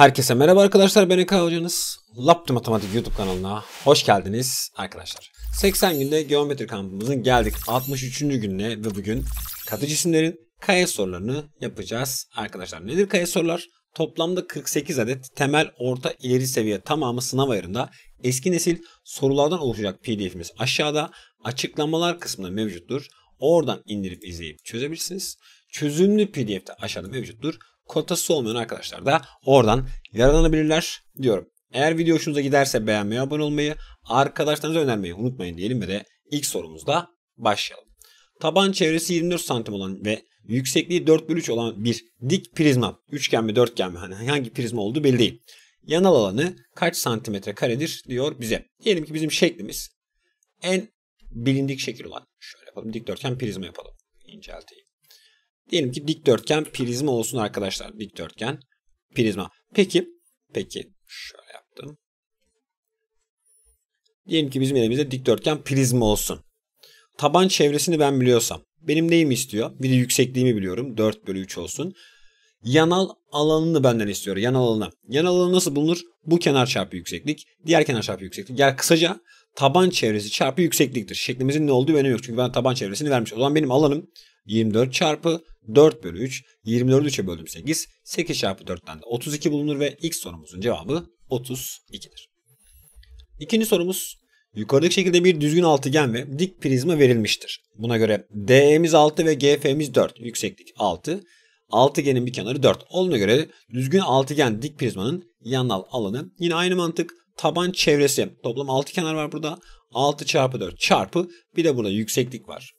Herkese merhaba arkadaşlar ben Eka Hocanız. Laptop Matematik YouTube kanalına hoş geldiniz arkadaşlar. 80 günde geometri kampımızın geldik 63. gününe ve bugün katı cisimlerin kaya sorularını yapacağız arkadaşlar. Nedir kaya sorular? Toplamda 48 adet temel, orta, ileri seviye tamamı sınav ayarında eski nesil sorulardan oluşacak pdf'imiz aşağıda açıklamalar kısmında mevcuttur. Oradan indirip izleyip çözebilirsiniz. Çözümlü pdf de aşağıda mevcuttur kotası olmayan arkadaşlar da oradan yararlanabilirler diyorum. Eğer video hoşunuza giderse beğenmeyi, abone olmayı, arkadaşlarınıza önermeyi unutmayın diyelim ve de ilk sorumuzla başlayalım. Taban çevresi 24 santim olan ve yüksekliği 4 3 olan bir dik prizma, üçgen mi dörtgen mi hani hangi prizma olduğu belli değil. Yanal alanı kaç santimetre karedir diyor bize. Diyelim ki bizim şeklimiz en bilindik şekil olan şöyle yapalım dikdörtgen prizma yapalım. İncelteyim. Diyelim ki dikdörtgen prizma olsun arkadaşlar. Dikdörtgen prizma. Peki, peki şöyle yaptım. Diyelim ki bizim elimizde dikdörtgen prizma olsun. Taban çevresini ben biliyorsam. Benim neyimi istiyor? Bir de yüksekliğimi biliyorum. 4 bölü 3 olsun. Yanal alanını benden istiyor. Yanal alanı. Yanal alanı nasıl bulunur? Bu kenar çarpı yükseklik. Diğer kenar çarpı yükseklik. Yani kısaca taban çevresi çarpı yüksekliktir. Şeklimizin ne olduğu önemi yok. Çünkü ben taban çevresini vermiş. O zaman benim alanım 24 çarpı 4 bölü 3. 24'ü 3'e böldüm 8. 8 çarpı 4'ten de 32 bulunur ve ilk sorumuzun cevabı 32'dir. İkinci sorumuz Yukarıdaki şekilde bir düzgün altıgen ve dik prizma verilmiştir. Buna göre DE'miz 6 ve GF'miz 4. Yükseklik 6. Altıgenin bir kenarı 4. Olduğuna göre düzgün altıgen dik prizmanın yanal alanı. Yine aynı mantık taban çevresi. Toplam 6 kenar var burada. 6 çarpı 4 çarpı bir de burada yükseklik var.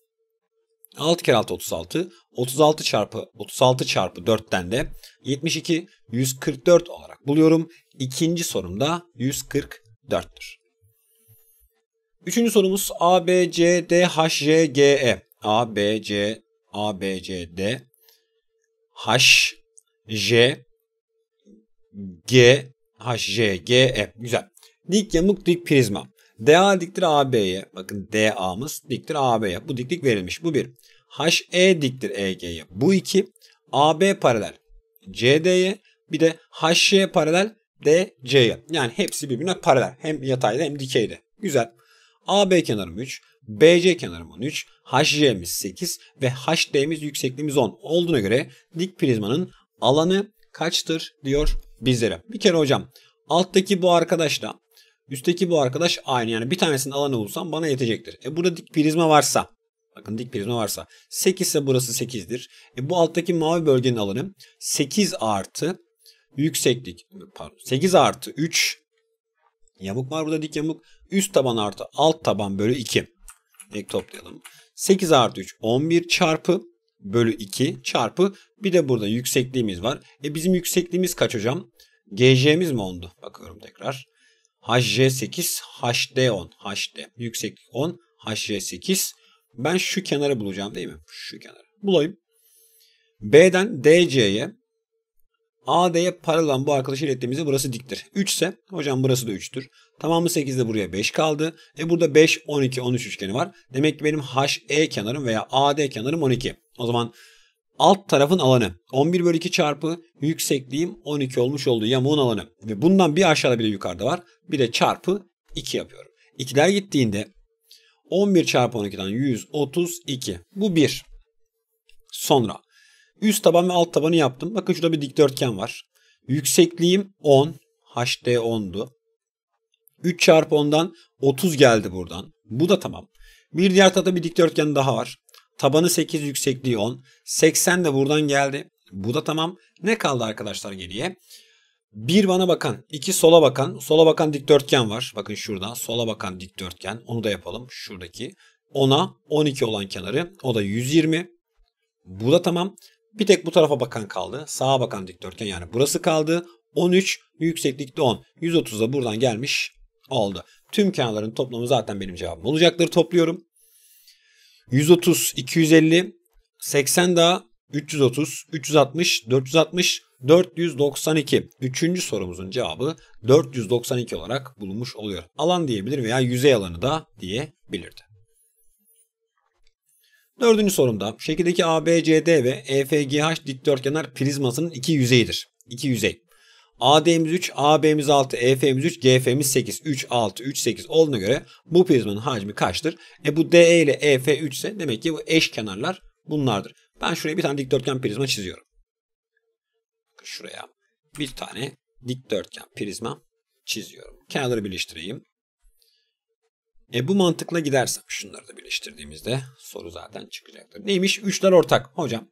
6 kere 6 36. 36 çarpı 36 çarpı 4'ten de 72 144 olarak buluyorum. İkinci sorum da 144'tür. Üçüncü sorumuz A, B, C, D, H, J, G, E. A, B, C, A, B, C, D, H, J, G, H, J, G, E. Güzel. Dik yamuk, dik prizma. DA diktir AB'ye. Bakın DA'mız diktir AB'ye. Bu diklik verilmiş. Bu bir. HE diktir EG'ye. Bu iki. AB paralel CD'ye. Bir de HY paralel DC'ye. Yani hepsi birbirine paralel. Hem yatayda hem dikeyde. Güzel. AB kenarım 3. BC kenarım 13. HC'miz 8. Ve HD'miz yüksekliğimiz 10. Olduğuna göre dik prizmanın alanı kaçtır diyor bizlere. Bir kere hocam alttaki bu arkadaşla Üstteki bu arkadaş aynı. Yani bir tanesinin alanı bulsam bana yetecektir. E burada dik prizma varsa. Bakın dik prizma varsa. 8 ise burası 8'dir. E bu alttaki mavi bölgenin alanı 8 artı yükseklik. Pardon 8 artı 3 yamuk var burada dik yamuk. Üst taban artı alt taban bölü 2. Ek toplayalım. 8 artı 3 11 çarpı bölü 2 çarpı bir de burada yüksekliğimiz var. E bizim yüksekliğimiz kaç hocam? GC'miz mi oldu? Bakıyorum tekrar. HJ8, HD10, HD. Yükseklik 10, HJ8. Ben şu kenarı bulacağım değil mi? Şu kenarı. Bulayım. B'den DC'ye AD'ye paralel bu arkadaşı ilettiğimizde burası diktir. 3 ise hocam burası da 3'tür. Tamamı 8'de buraya 5 kaldı. E burada 5, 12, 13 üçgeni var. Demek ki benim HE kenarım veya AD kenarım 12. O zaman alt tarafın alanı. 11 bölü 2 çarpı yüksekliğim 12 olmuş olduğu yamuğun alanı. Ve bundan bir aşağıda bir de yukarıda var. Bir de çarpı 2 yapıyorum. İkiler gittiğinde 11 çarpı 12'den 132. Bu 1. Sonra üst taban ve alt tabanı yaptım. Bakın şurada bir dikdörtgen var. Yüksekliğim 10. HD 10'du. 3 çarpı 10'dan 30 geldi buradan. Bu da tamam. Bir diğer tarafta bir dikdörtgen daha var. Tabanı 8 yüksekliği 10. 80 de buradan geldi. Bu da tamam. Ne kaldı arkadaşlar geriye? Bir bana bakan, iki sola bakan. Sola bakan dikdörtgen var. Bakın şurada sola bakan dikdörtgen. Onu da yapalım. Şuradaki 10'a 12 olan kenarı. O da 120. Bu da tamam. Bir tek bu tarafa bakan kaldı. Sağa bakan dikdörtgen yani burası kaldı. 13 yükseklikte 10. 130 da buradan gelmiş oldu. Tüm kenarların toplamı zaten benim cevabım olacaktır. Topluyorum. 130, 250, 80 daha 330, 360, 460, 492. Üçüncü sorumuzun cevabı 492 olarak bulunmuş oluyor. Alan diyebilir veya yüzey alanı da diyebilirdi. Dördüncü sorumda şekildeki ABCD ve EFGH dikdörtgenler prizmasının iki yüzeyidir. İki yüzey. AD'miz 3, AB'miz 6, EF'miz 3, GF'miz 8. 3, 6, 3, 8 olduğuna göre bu prizmanın hacmi kaçtır? E bu DE ile EF 3 ise demek ki bu eş kenarlar bunlardır. Ben şuraya bir tane dikdörtgen prizma çiziyorum. Şuraya bir tane dikdörtgen prizma çiziyorum. Kenarları birleştireyim. E bu mantıkla gidersem şunları da birleştirdiğimizde soru zaten çıkacaktır. Neymiş? Üçler ortak. Hocam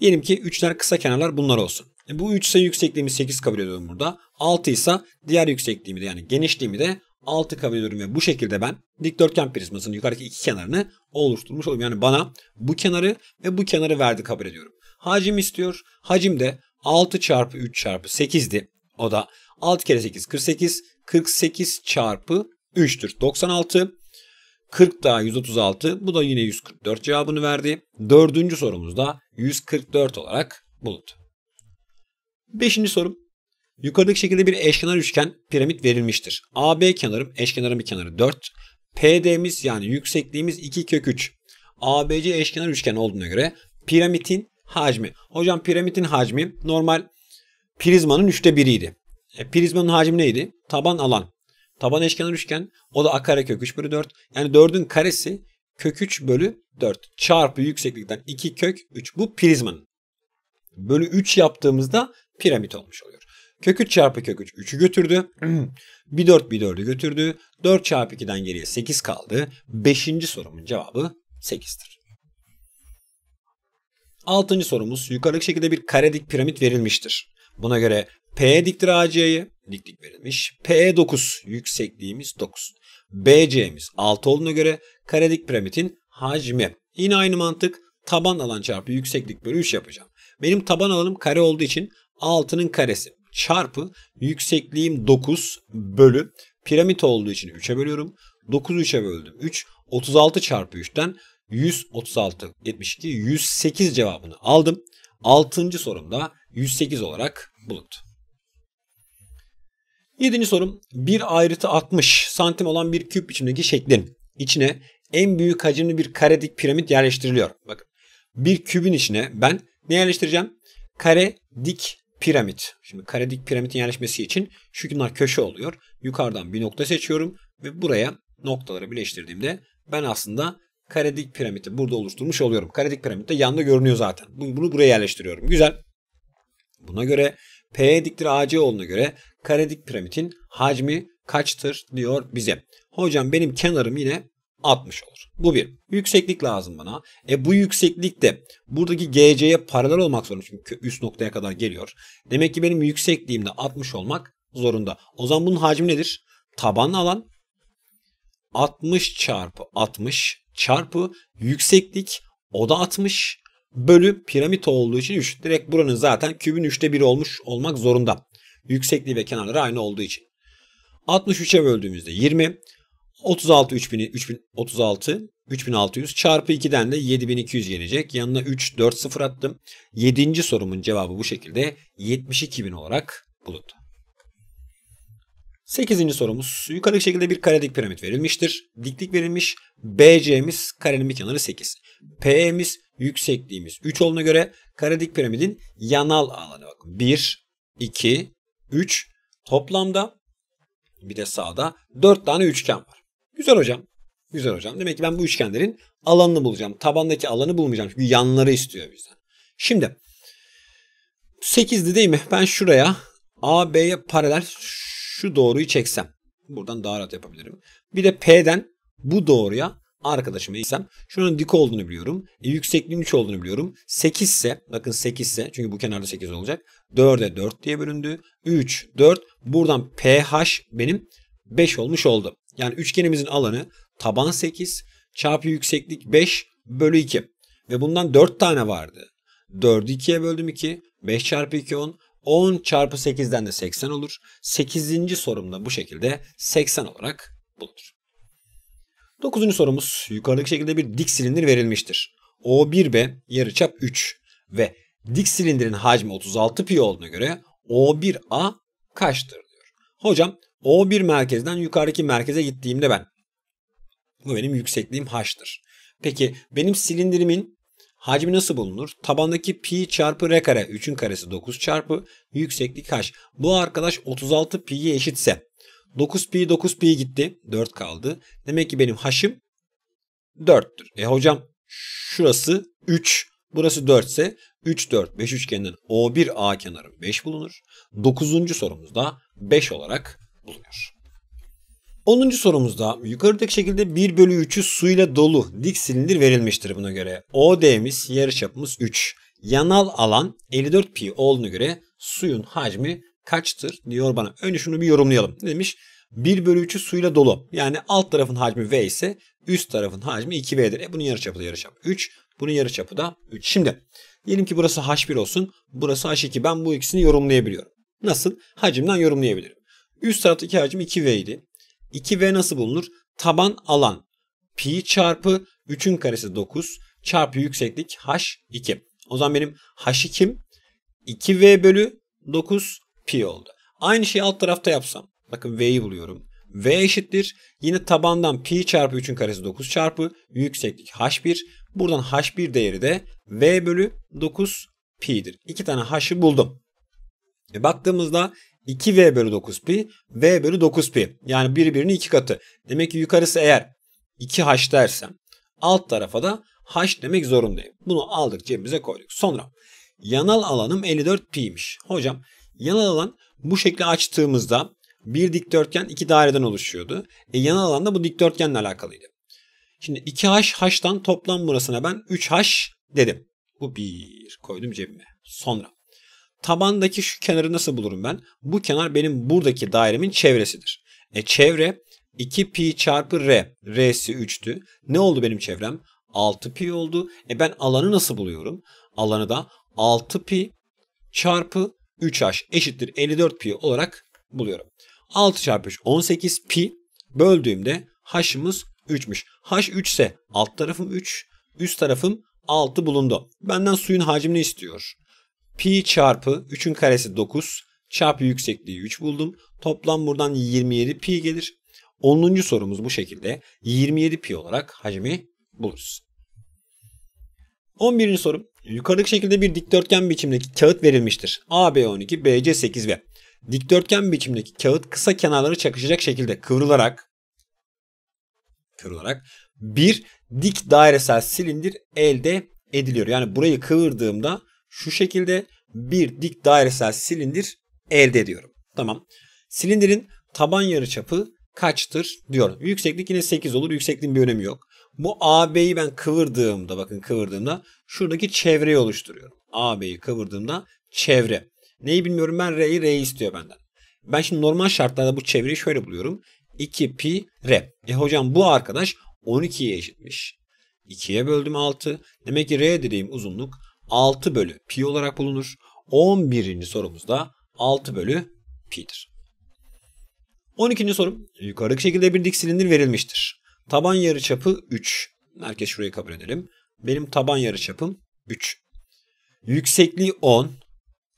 diyelim ki üçler kısa kenarlar bunlar olsun. E, bu 3 ise yüksekliğimi 8 kabul ediyorum burada. 6 ise diğer yüksekliğimi de yani genişliğimi de 6 kabul ediyorum ve bu şekilde ben dikdörtgen prizmasının yukarıdaki iki kenarını oluşturmuş oluyorum Yani bana bu kenarı ve bu kenarı verdi kabul ediyorum. Hacim istiyor. Hacim de 6 çarpı 3 çarpı 8'di. O da 6 kere 8 48. 48 çarpı 3'tür. 96. 40 daha 136. Bu da yine 144 cevabını verdi. Dördüncü sorumuzda 144 olarak bulundu. Beşinci sorum. Yukarıdaki şekilde bir eşkenar üçgen piramit verilmiştir. AB kenarım, eşkenarın bir kenarı 4. PD'miz yani yüksekliğimiz 2 kök 3. ABC eşkenar üçgen olduğuna göre piramitin hacmi. Hocam piramitin hacmi normal prizmanın üçte biriydi. E, prizmanın hacmi neydi? Taban alan. Taban eşkenar üçgen. O da a kare kök 3 bölü 4. Yani 4'ün karesi kök 3 bölü 4 çarpı yükseklikten 2 kök 3. Bu prizmanın. Bölü 3 yaptığımızda piramit olmuş oluyor. Kök 3 çarpı kök 3 3'ü götürdü. 1 4 1 4'ü götürdü. 4 çarpı 2'den geriye 8 kaldı. 5. sorumun cevabı 8'tir. Altıncı sorumuz yukarıdaki şekilde bir karedik piramit verilmiştir. Buna göre P diktir AC'yi, dik dik verilmiş. P 9 yüksekliğimiz 9. BC'miz 6 olduğuna göre karedik piramitin hacmi. Yine aynı mantık taban alan çarpı yükseklik bölü 3 yapacağım. Benim taban alanım kare olduğu için 6'nın karesi çarpı yüksekliğim 9 bölü piramit olduğu için 3'e bölüyorum. 9'u 3'e böldüm. 3 36 çarpı 3'ten 136 72 108 cevabını aldım. 6. sorumda 108 olarak bulundu. 7. sorum bir ayrıtı 60 santim olan bir küp biçimdeki şeklin içine en büyük hacimli bir karedik piramit yerleştiriliyor. Bakın bir kübün içine ben ne yerleştireceğim? Kare dik piramit. Şimdi karedik piramitin yerleşmesi için şu günler köşe oluyor. Yukarıdan bir nokta seçiyorum ve buraya noktaları birleştirdiğimde ben aslında karedik piramiti burada oluşturmuş oluyorum. Karedik piramit de yanda görünüyor zaten. Bunu buraya yerleştiriyorum. Güzel. Buna göre P diktir AC olduğuna göre karedik piramitin hacmi kaçtır diyor bize. Hocam benim kenarım yine 60 olur. Bu bir. Yükseklik lazım bana. E bu yükseklik de buradaki GC'ye paralel olmak zorunda. Çünkü üst noktaya kadar geliyor. Demek ki benim yüksekliğim de 60 olmak zorunda. O zaman bunun hacmi nedir? Taban alan 60 çarpı 60 çarpı yükseklik o da 60 bölü piramit olduğu için 3. Direkt buranın zaten kübün 3'te 1 olmuş olmak zorunda. Yüksekliği ve kenarları aynı olduğu için. 63'e böldüğümüzde 20. 36 3000 3036 3600 çarpı 2'den de 7200 gelecek. Yanına 3 4 0 attım. 7. sorumun cevabı bu şekilde 72000 olarak bulundu. 8. sorumuz yukarıdaki şekilde bir kare dik piramit verilmiştir. Diklik verilmiş. BC'miz karenin bir kenarı 8. PE'miz yüksekliğimiz 3 olduğuna göre kare dik piramidin yanal alanı bakın 1 2 3 toplamda bir de sağda 4 tane üçgen var. Güzel hocam. Güzel hocam. Demek ki ben bu üçgenlerin alanını bulacağım. Tabandaki alanı bulmayacağım. Çünkü yanları istiyor bizden. Şimdi 8'di değil mi? Ben şuraya AB'ye paralel şu doğruyu çeksem. Buradan daha rahat yapabilirim. Bir de P'den bu doğruya arkadaşıma isem şunun dik olduğunu biliyorum. E, yüksekliğin 3 olduğunu biliyorum. 8 ise bakın 8 ise çünkü bu kenarda 8 olacak. 4'e 4 diye bölündü. 3, 4 buradan PH benim 5 olmuş oldu. Yani üçgenimizin alanı taban 8 çarpı yükseklik 5 bölü 2. Ve bundan 4 tane vardı. 4'ü 2'ye böldüm 2. 5 çarpı 2 10. 10 çarpı 8'den de 80 olur. 8. sorumda bu şekilde 80 olarak bulunur. 9. sorumuz yukarıdaki şekilde bir dik silindir verilmiştir. O1B yarıçap 3 ve dik silindirin hacmi 36 pi olduğuna göre O1A kaçtır diyor. Hocam o bir merkezden yukarıdaki merkeze gittiğimde ben. Bu benim yüksekliğim h'tır. Peki benim silindirimin hacmi nasıl bulunur? Tabandaki pi çarpı r kare 3'ün karesi 9 çarpı yükseklik h. Bu arkadaş 36 pi'ye eşitse 9 pi 9 pi gitti 4 kaldı. Demek ki benim h'im 4'tür. E hocam şurası 3 burası 4 ise 3 4 5 üçgeninden O1 A kenarı 5 bulunur. 9. sorumuzda 5 olarak bulunuyor. 10. sorumuzda yukarıdaki şekilde 1 bölü 3'ü suyla dolu dik silindir verilmiştir buna göre. OD'miz yarıçapımız 3. Yanal alan 54 pi olduğuna göre suyun hacmi kaçtır diyor bana. Önce şunu bir yorumlayalım. Ne demiş? 1 bölü 3'ü suyla dolu. Yani alt tarafın hacmi V ise üst tarafın hacmi 2V'dir. E bunun yarıçapı da yarıçap 3. Bunun yarıçapı da 3. Şimdi diyelim ki burası H1 olsun. Burası H2. Ben bu ikisini yorumlayabiliyorum. Nasıl? Hacimden yorumlayabilirim. Üst taraftaki hacim 2V idi. 2V nasıl bulunur? Taban alan pi çarpı 3'ün karesi 9 çarpı yükseklik h2. O zaman benim h kim? 2v bölü 9 pi oldu. Aynı şeyi alt tarafta yapsam. Bakın v'yi buluyorum. v eşittir. Yine tabandan pi çarpı 3'ün karesi 9 çarpı yükseklik h1. Buradan h1 değeri de v bölü 9 pi'dir. İki tane h'ı buldum. E baktığımızda 2v bölü 9pi v bölü 9pi yani birbirinin iki katı. Demek ki yukarısı eğer 2h dersem alt tarafa da h demek zorundayım. Bunu aldık cebimize koyduk. Sonra yanal alanım 54pi'ymiş. Hocam yanal alan bu şekli açtığımızda bir dikdörtgen iki daireden oluşuyordu. E yanal alan da bu dikdörtgenle alakalıydı. Şimdi 2h h'tan toplam burasına ben 3h dedim. Bu bir koydum cebime. Sonra Tabandaki şu kenarı nasıl bulurum ben? Bu kenar benim buradaki dairemin çevresidir. E çevre 2 pi çarpı r. R'si 3'tü. Ne oldu benim çevrem? 6 pi oldu. E ben alanı nasıl buluyorum? Alanı da 6 pi çarpı 3h eşittir 54 pi olarak buluyorum. 6 çarpı 3 18 pi böldüğümde h'ımız 3'müş. h 3 ise alt tarafım 3, üst tarafım 6 bulundu. Benden suyun hacmini istiyor pi çarpı 3'ün karesi 9 çarpı yüksekliği 3 buldum. Toplam buradan 27 pi gelir. 10. sorumuz bu şekilde 27 pi olarak hacmi buluruz. 11. sorum. Yukarıdaki şekilde bir dikdörtgen biçimdeki kağıt verilmiştir. AB 12, BC 8 ve dikdörtgen biçimdeki kağıt kısa kenarları çakışacak şekilde kıvrılarak kıvrılarak bir dik dairesel silindir elde ediliyor. Yani burayı kıvırdığımda şu şekilde bir dik dairesel silindir elde ediyorum. Tamam. Silindirin taban yarıçapı kaçtır diyorum. Yükseklik yine 8 olur. Yüksekliğin bir önemi yok. Bu AB'yi ben kıvırdığımda bakın kıvırdığımda şuradaki çevreyi oluşturuyorum. AB'yi kıvırdığımda çevre. Neyi bilmiyorum ben R'yi R istiyor benden. Ben şimdi normal şartlarda bu çevreyi şöyle buluyorum. 2 pi R. E hocam bu arkadaş 12'ye eşitmiş. 2'ye böldüm 6. Demek ki R dediğim uzunluk 6 bölü pi olarak bulunur. 11. sorumuzda 6 bölü pi'dir. 12. sorum yukarıdaki şekilde bir dik silindir verilmiştir. Taban yarıçapı 3. Herkes şurayı kabul edelim. Benim taban yarıçapım 3. Yüksekliği 10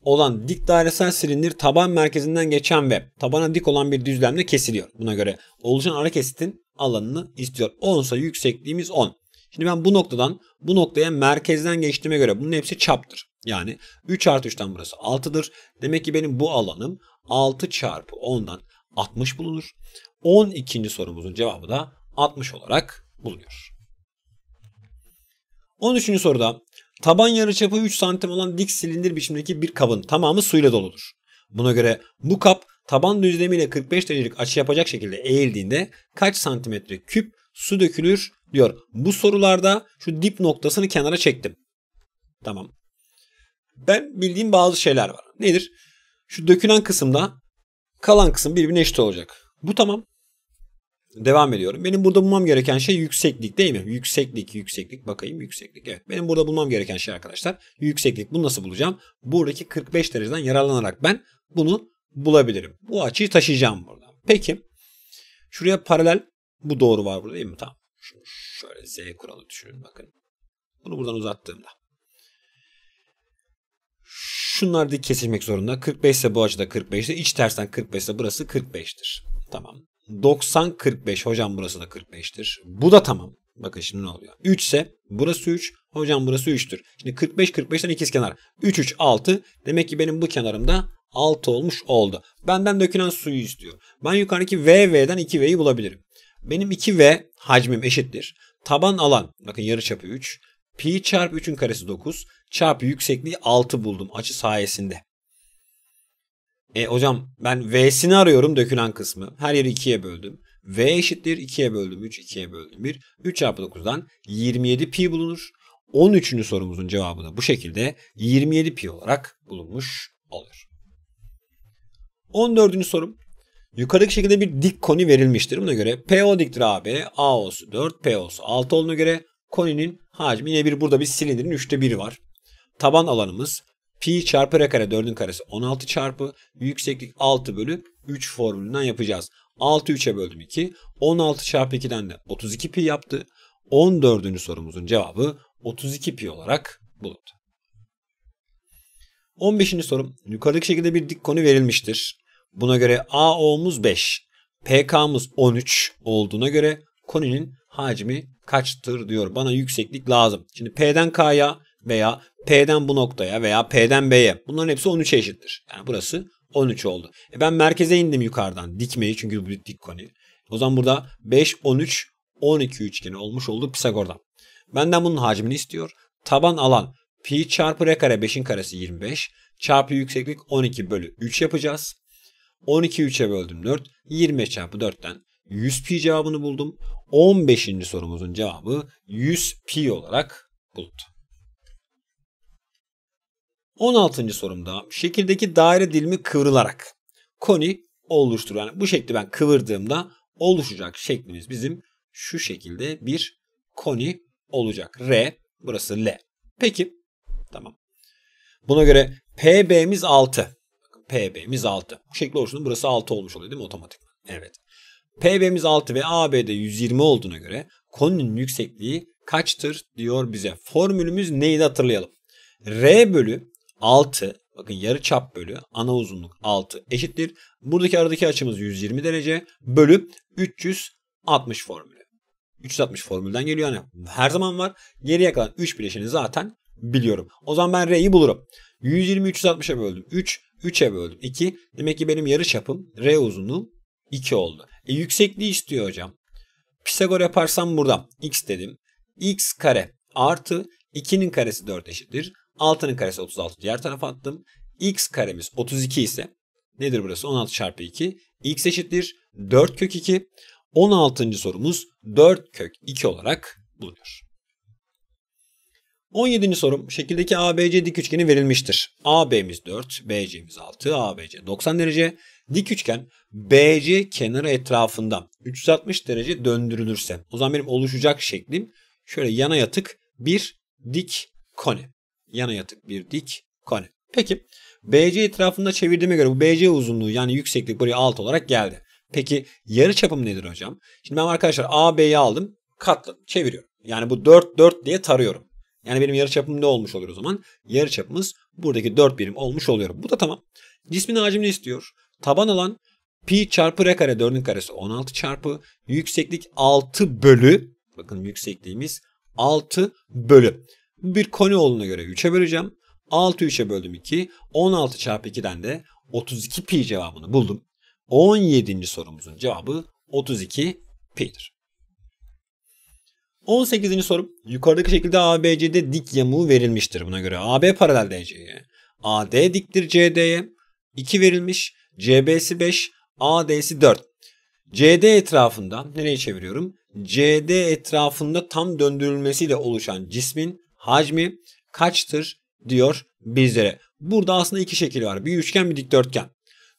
olan dik dairesel silindir taban merkezinden geçen ve tabana dik olan bir düzlemde kesiliyor. Buna göre oluşan ara kesitin alanını istiyor. 10 yüksekliğimiz 10. Şimdi ben bu noktadan bu noktaya merkezden geçtiğime göre bunun hepsi çaptır. Yani 3 artı 3'ten burası 6'dır. Demek ki benim bu alanım 6 çarpı 10'dan 60 bulunur. 12. sorumuzun cevabı da 60 olarak bulunuyor. 13. soruda taban yarıçapı 3 santim olan dik silindir biçimindeki bir kabın tamamı suyla doludur. Buna göre bu kap taban düzlemiyle 45 derecelik açı yapacak şekilde eğildiğinde kaç santimetre küp su dökülür diyor. Bu sorularda şu dip noktasını kenara çektim. Tamam. Ben bildiğim bazı şeyler var. Nedir? Şu dökülen kısımda kalan kısım birbirine eşit olacak. Bu tamam. Devam ediyorum. Benim burada bulmam gereken şey yükseklik değil mi? Yükseklik, yükseklik. Bakayım yükseklik. Evet. Benim burada bulmam gereken şey arkadaşlar yükseklik. Bunu nasıl bulacağım? Buradaki 45 dereceden yararlanarak ben bunu bulabilirim. Bu açıyı taşıyacağım burada. Peki. Şuraya paralel bu doğru var burada değil mi? Tamam şöyle Z kuralı düşünün bakın. Bunu buradan uzattığımda. Şunlar dik kesilmek zorunda. 45 ise bu açıda 45'tir. İç tersten 45 ise burası 45'tir. Tamam. 90 45 hocam burası da 45'tir. Bu da tamam. Bakın şimdi ne oluyor? 3 ise burası 3. Hocam burası 3'tür. Şimdi 45 45'ten ikiz kenar. 3 3 6. Demek ki benim bu kenarım da 6 olmuş oldu. Benden dökülen suyu istiyor. Ben yukarıdaki VV'den 2V'yi bulabilirim. Benim 2 ve hacmim eşittir. Taban alan bakın yarı çapı 3. Pi çarpı 3'ün karesi 9 çarpı yüksekliği 6 buldum açı sayesinde. E hocam ben V'sini arıyorum dökülen kısmı. Her yeri 2'ye böldüm. V eşittir 2'ye böldüm 3, 2'ye böldüm 1. 3 çarpı 9'dan 27 pi bulunur. 13. sorumuzun cevabı da bu şekilde 27 pi olarak bulunmuş olur. 14. sorum Yukarıdaki şekilde bir dik koni verilmiştir. Buna göre PO diktir AB, AO'su 4, PO'su 6 olduğuna göre koninin hacmi yine bir burada bir silindirin 3'te 1'i var. Taban alanımız pi çarpı r kare 4'ün karesi 16 çarpı yükseklik 6 bölü 3 formülünden yapacağız. 6 3'e böldüm 2. 16 çarpı 2'den de 32 pi yaptı. 14. sorumuzun cevabı 32 pi olarak bulundu. 15. sorum yukarıdaki şekilde bir dik konu verilmiştir. Buna göre AO'muz 5, PK'mız 13 olduğuna göre koninin hacmi kaçtır diyor. Bana yükseklik lazım. Şimdi P'den K'ya veya P'den bu noktaya veya P'den B'ye bunların hepsi 13'e eşittir. Yani burası 13 oldu. E ben merkeze indim yukarıdan dikmeyi çünkü bu dik koni. O zaman burada 5, 13, 12 üçgeni olmuş oldu Pisagor'dan. Benden bunun hacmini istiyor. Taban alan pi çarpı r kare 5'in karesi 25 çarpı yükseklik 12 bölü 3 yapacağız. 12'yi 3'e böldüm 4. 20 çarpı 4'ten 100 pi cevabını buldum. 15. sorumuzun cevabı 100 pi olarak bulundu. 16. sorumda şekildeki daire dilimi kıvrılarak koni oluşturur. Yani bu şekli ben kıvırdığımda oluşacak şeklimiz bizim şu şekilde bir koni olacak. R burası L. Peki tamam. Buna göre PB'miz 6. PB'miz 6. Bu şekli oluşturduğunda burası 6 olmuş oluyor değil mi otomatik? Evet. PB'miz 6 ve AB'de 120 olduğuna göre konunun yüksekliği kaçtır diyor bize. Formülümüz neydi hatırlayalım. R bölü 6 bakın yarı çap bölü ana uzunluk 6 eşittir. Buradaki aradaki açımız 120 derece bölü 360 formülü. 360 formülden geliyor yani her zaman var. Geriye kalan 3 bileşeni zaten biliyorum. O zaman ben R'yi bulurum. 120'yi 360'a böldüm. 3, 3'e böldüm. 2. Demek ki benim yarı çapım R uzunluğum 2 oldu. E, yüksekliği istiyor hocam. Pisagor yaparsam buradan x dedim. x kare artı 2'nin karesi 4 eşittir. 6'nın karesi 36 diğer tarafa attım. x karemiz 32 ise nedir burası? 16 çarpı 2. x eşittir 4 kök 2. 16. sorumuz 4 kök 2 olarak bulunuyor. 17. sorum. Şekildeki ABC dik üçgeni verilmiştir. AB'miz 4, BC'miz 6, ABC 90 derece. Dik üçgen BC kenarı etrafında 360 derece döndürülürse o zaman benim oluşacak şeklim şöyle yana yatık bir dik kone. Yana yatık bir dik kone. Peki BC etrafında çevirdiğime göre bu BC uzunluğu yani yükseklik buraya alt olarak geldi. Peki yarı çapım nedir hocam? Şimdi ben arkadaşlar AB'yi aldım katladım çeviriyorum. Yani bu 4 4 diye tarıyorum. Yani benim yarı çapım ne olmuş oluyor o zaman? Yarı çapımız buradaki 4 birim olmuş oluyor. Bu da tamam. Cismin hacmini istiyor. Taban alan pi çarpı r kare 4'ün karesi 16 çarpı yükseklik 6 bölü bakın yüksekliğimiz 6 bölü. Bir koni olduğuna göre 3'e böleceğim. 6 3'e böldüm 2. 16 çarpı 2'den de 32 pi cevabını buldum. 17. sorumuzun cevabı 32 pi'dir. 18. soru. Yukarıdaki şekilde ABC'de dik yamuğu verilmiştir. Buna göre AB paralel DC'ye. AD diktir CD'ye. 2 verilmiş. CB'si 5. AD'si 4. CD etrafında nereye çeviriyorum? CD etrafında tam döndürülmesiyle oluşan cismin hacmi kaçtır diyor bizlere. Burada aslında iki şekil var. Bir üçgen bir dikdörtgen.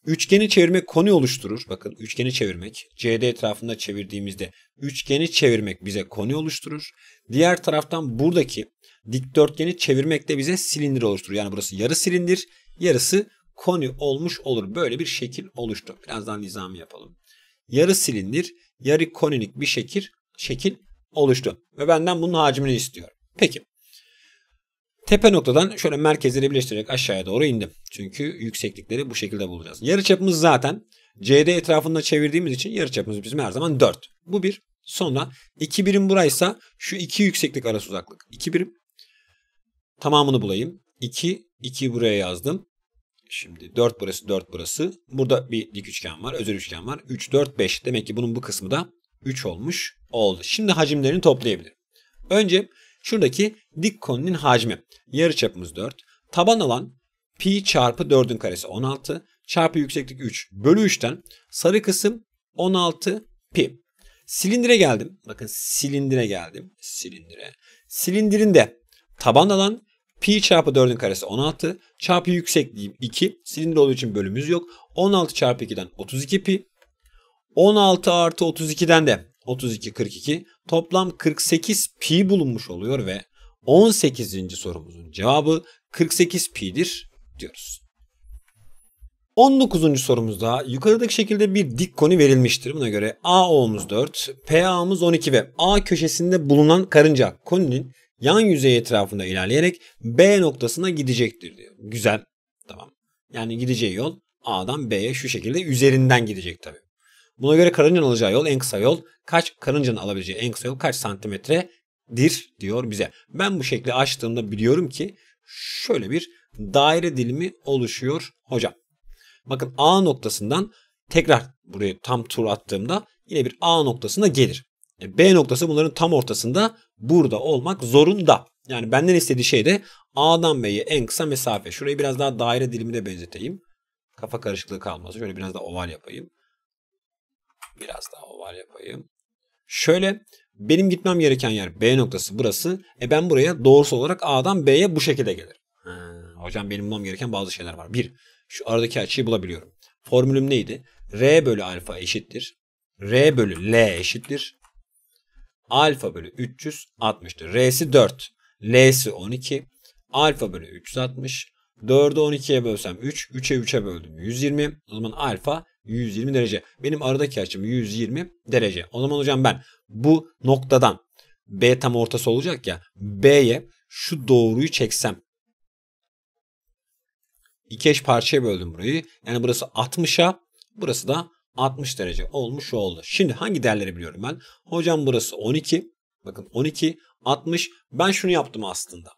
Üçgeni çevirmek koni oluşturur. Bakın üçgeni çevirmek. CD etrafında çevirdiğimizde üçgeni çevirmek bize koni oluşturur. Diğer taraftan buradaki dikdörtgeni çevirmek de bize silindir oluşturur. Yani burası yarı silindir, yarısı koni olmuş olur. Böyle bir şekil oluştu. Birazdan nizamı yapalım. Yarı silindir, yarı konik bir şekil, şekil oluştu. Ve benden bunun hacmini istiyor. Peki Tepe noktadan şöyle merkezleri birleştirerek aşağıya doğru indim. Çünkü yükseklikleri bu şekilde bulacağız. Yarıçapımız zaten CD etrafında çevirdiğimiz için yarıçapımız bizim her zaman 4. Bu bir. Sonra 2 birim buraysa şu iki yükseklik arası uzaklık. 2 birim. Tamamını bulayım. 2, 2 buraya yazdım. Şimdi 4 burası 4 burası. Burada bir dik üçgen var. Özel üçgen var. 3, 4, 5. Demek ki bunun bu kısmı da 3 olmuş oldu. Şimdi hacimlerini toplayabilirim. Önce Şuradaki dik koninin hacmi. yarı çapımız 4. Taban alan pi çarpı 4'ün karesi 16 çarpı yükseklik 3 bölü 3'ten sarı kısım 16 pi. Silindire geldim. Bakın silindire geldim. Silindire. Silindirinde taban alan pi çarpı 4'ün karesi 16 çarpı yüksekliğim 2. Silindir olduğu için bölümümüz yok. 16 çarpı 2'den 32 pi. 16 artı 32'den de 32, 42 toplam 48 pi bulunmuş oluyor ve 18. sorumuzun cevabı 48 pi'dir diyoruz. 19. sorumuzda yukarıdaki şekilde bir dik koni verilmiştir. Buna göre AO'muz 4, PA'mız 12 ve A köşesinde bulunan karınca koninin yan yüzey etrafında ilerleyerek B noktasına gidecektir diyor. Güzel. Tamam. Yani gideceği yol A'dan B'ye şu şekilde üzerinden gidecek tabii. Buna göre karıncanın alacağı yol en kısa yol. Kaç karıncanın alabileceği en kısa yol kaç santimetredir diyor bize. Ben bu şekli açtığımda biliyorum ki şöyle bir daire dilimi oluşuyor hocam. Bakın A noktasından tekrar buraya tam tur attığımda yine bir A noktasına gelir. E, B noktası bunların tam ortasında burada olmak zorunda. Yani benden istediği şey de A'dan B'ye en kısa mesafe. Şurayı biraz daha daire dilimine benzeteyim. Kafa karışıklığı kalmasın. Şöyle biraz daha oval yapayım. Biraz daha oval yapayım. Şöyle benim gitmem gereken yer B noktası burası. E ben buraya doğrusu olarak A'dan B'ye bu şekilde gelirim. Ha, hocam benim bulmam gereken bazı şeyler var. Bir, şu aradaki açıyı bulabiliyorum. Formülüm neydi? R bölü alfa eşittir. R bölü L eşittir. Alfa bölü 360'tır. R'si 4. L'si 12. Alfa bölü 360. 4'ü 12'ye bölsem 3. 3'e 3'e böldüm 120. O zaman alfa 120 derece. Benim aradaki açım 120 derece. O zaman hocam ben bu noktadan B tam ortası olacak ya. B'ye şu doğruyu çeksem. İki eş parçaya böldüm burayı. Yani burası 60'a burası da 60 derece olmuş oldu. Şimdi hangi değerleri biliyorum ben? Hocam burası 12. Bakın 12, 60. Ben şunu yaptım aslında.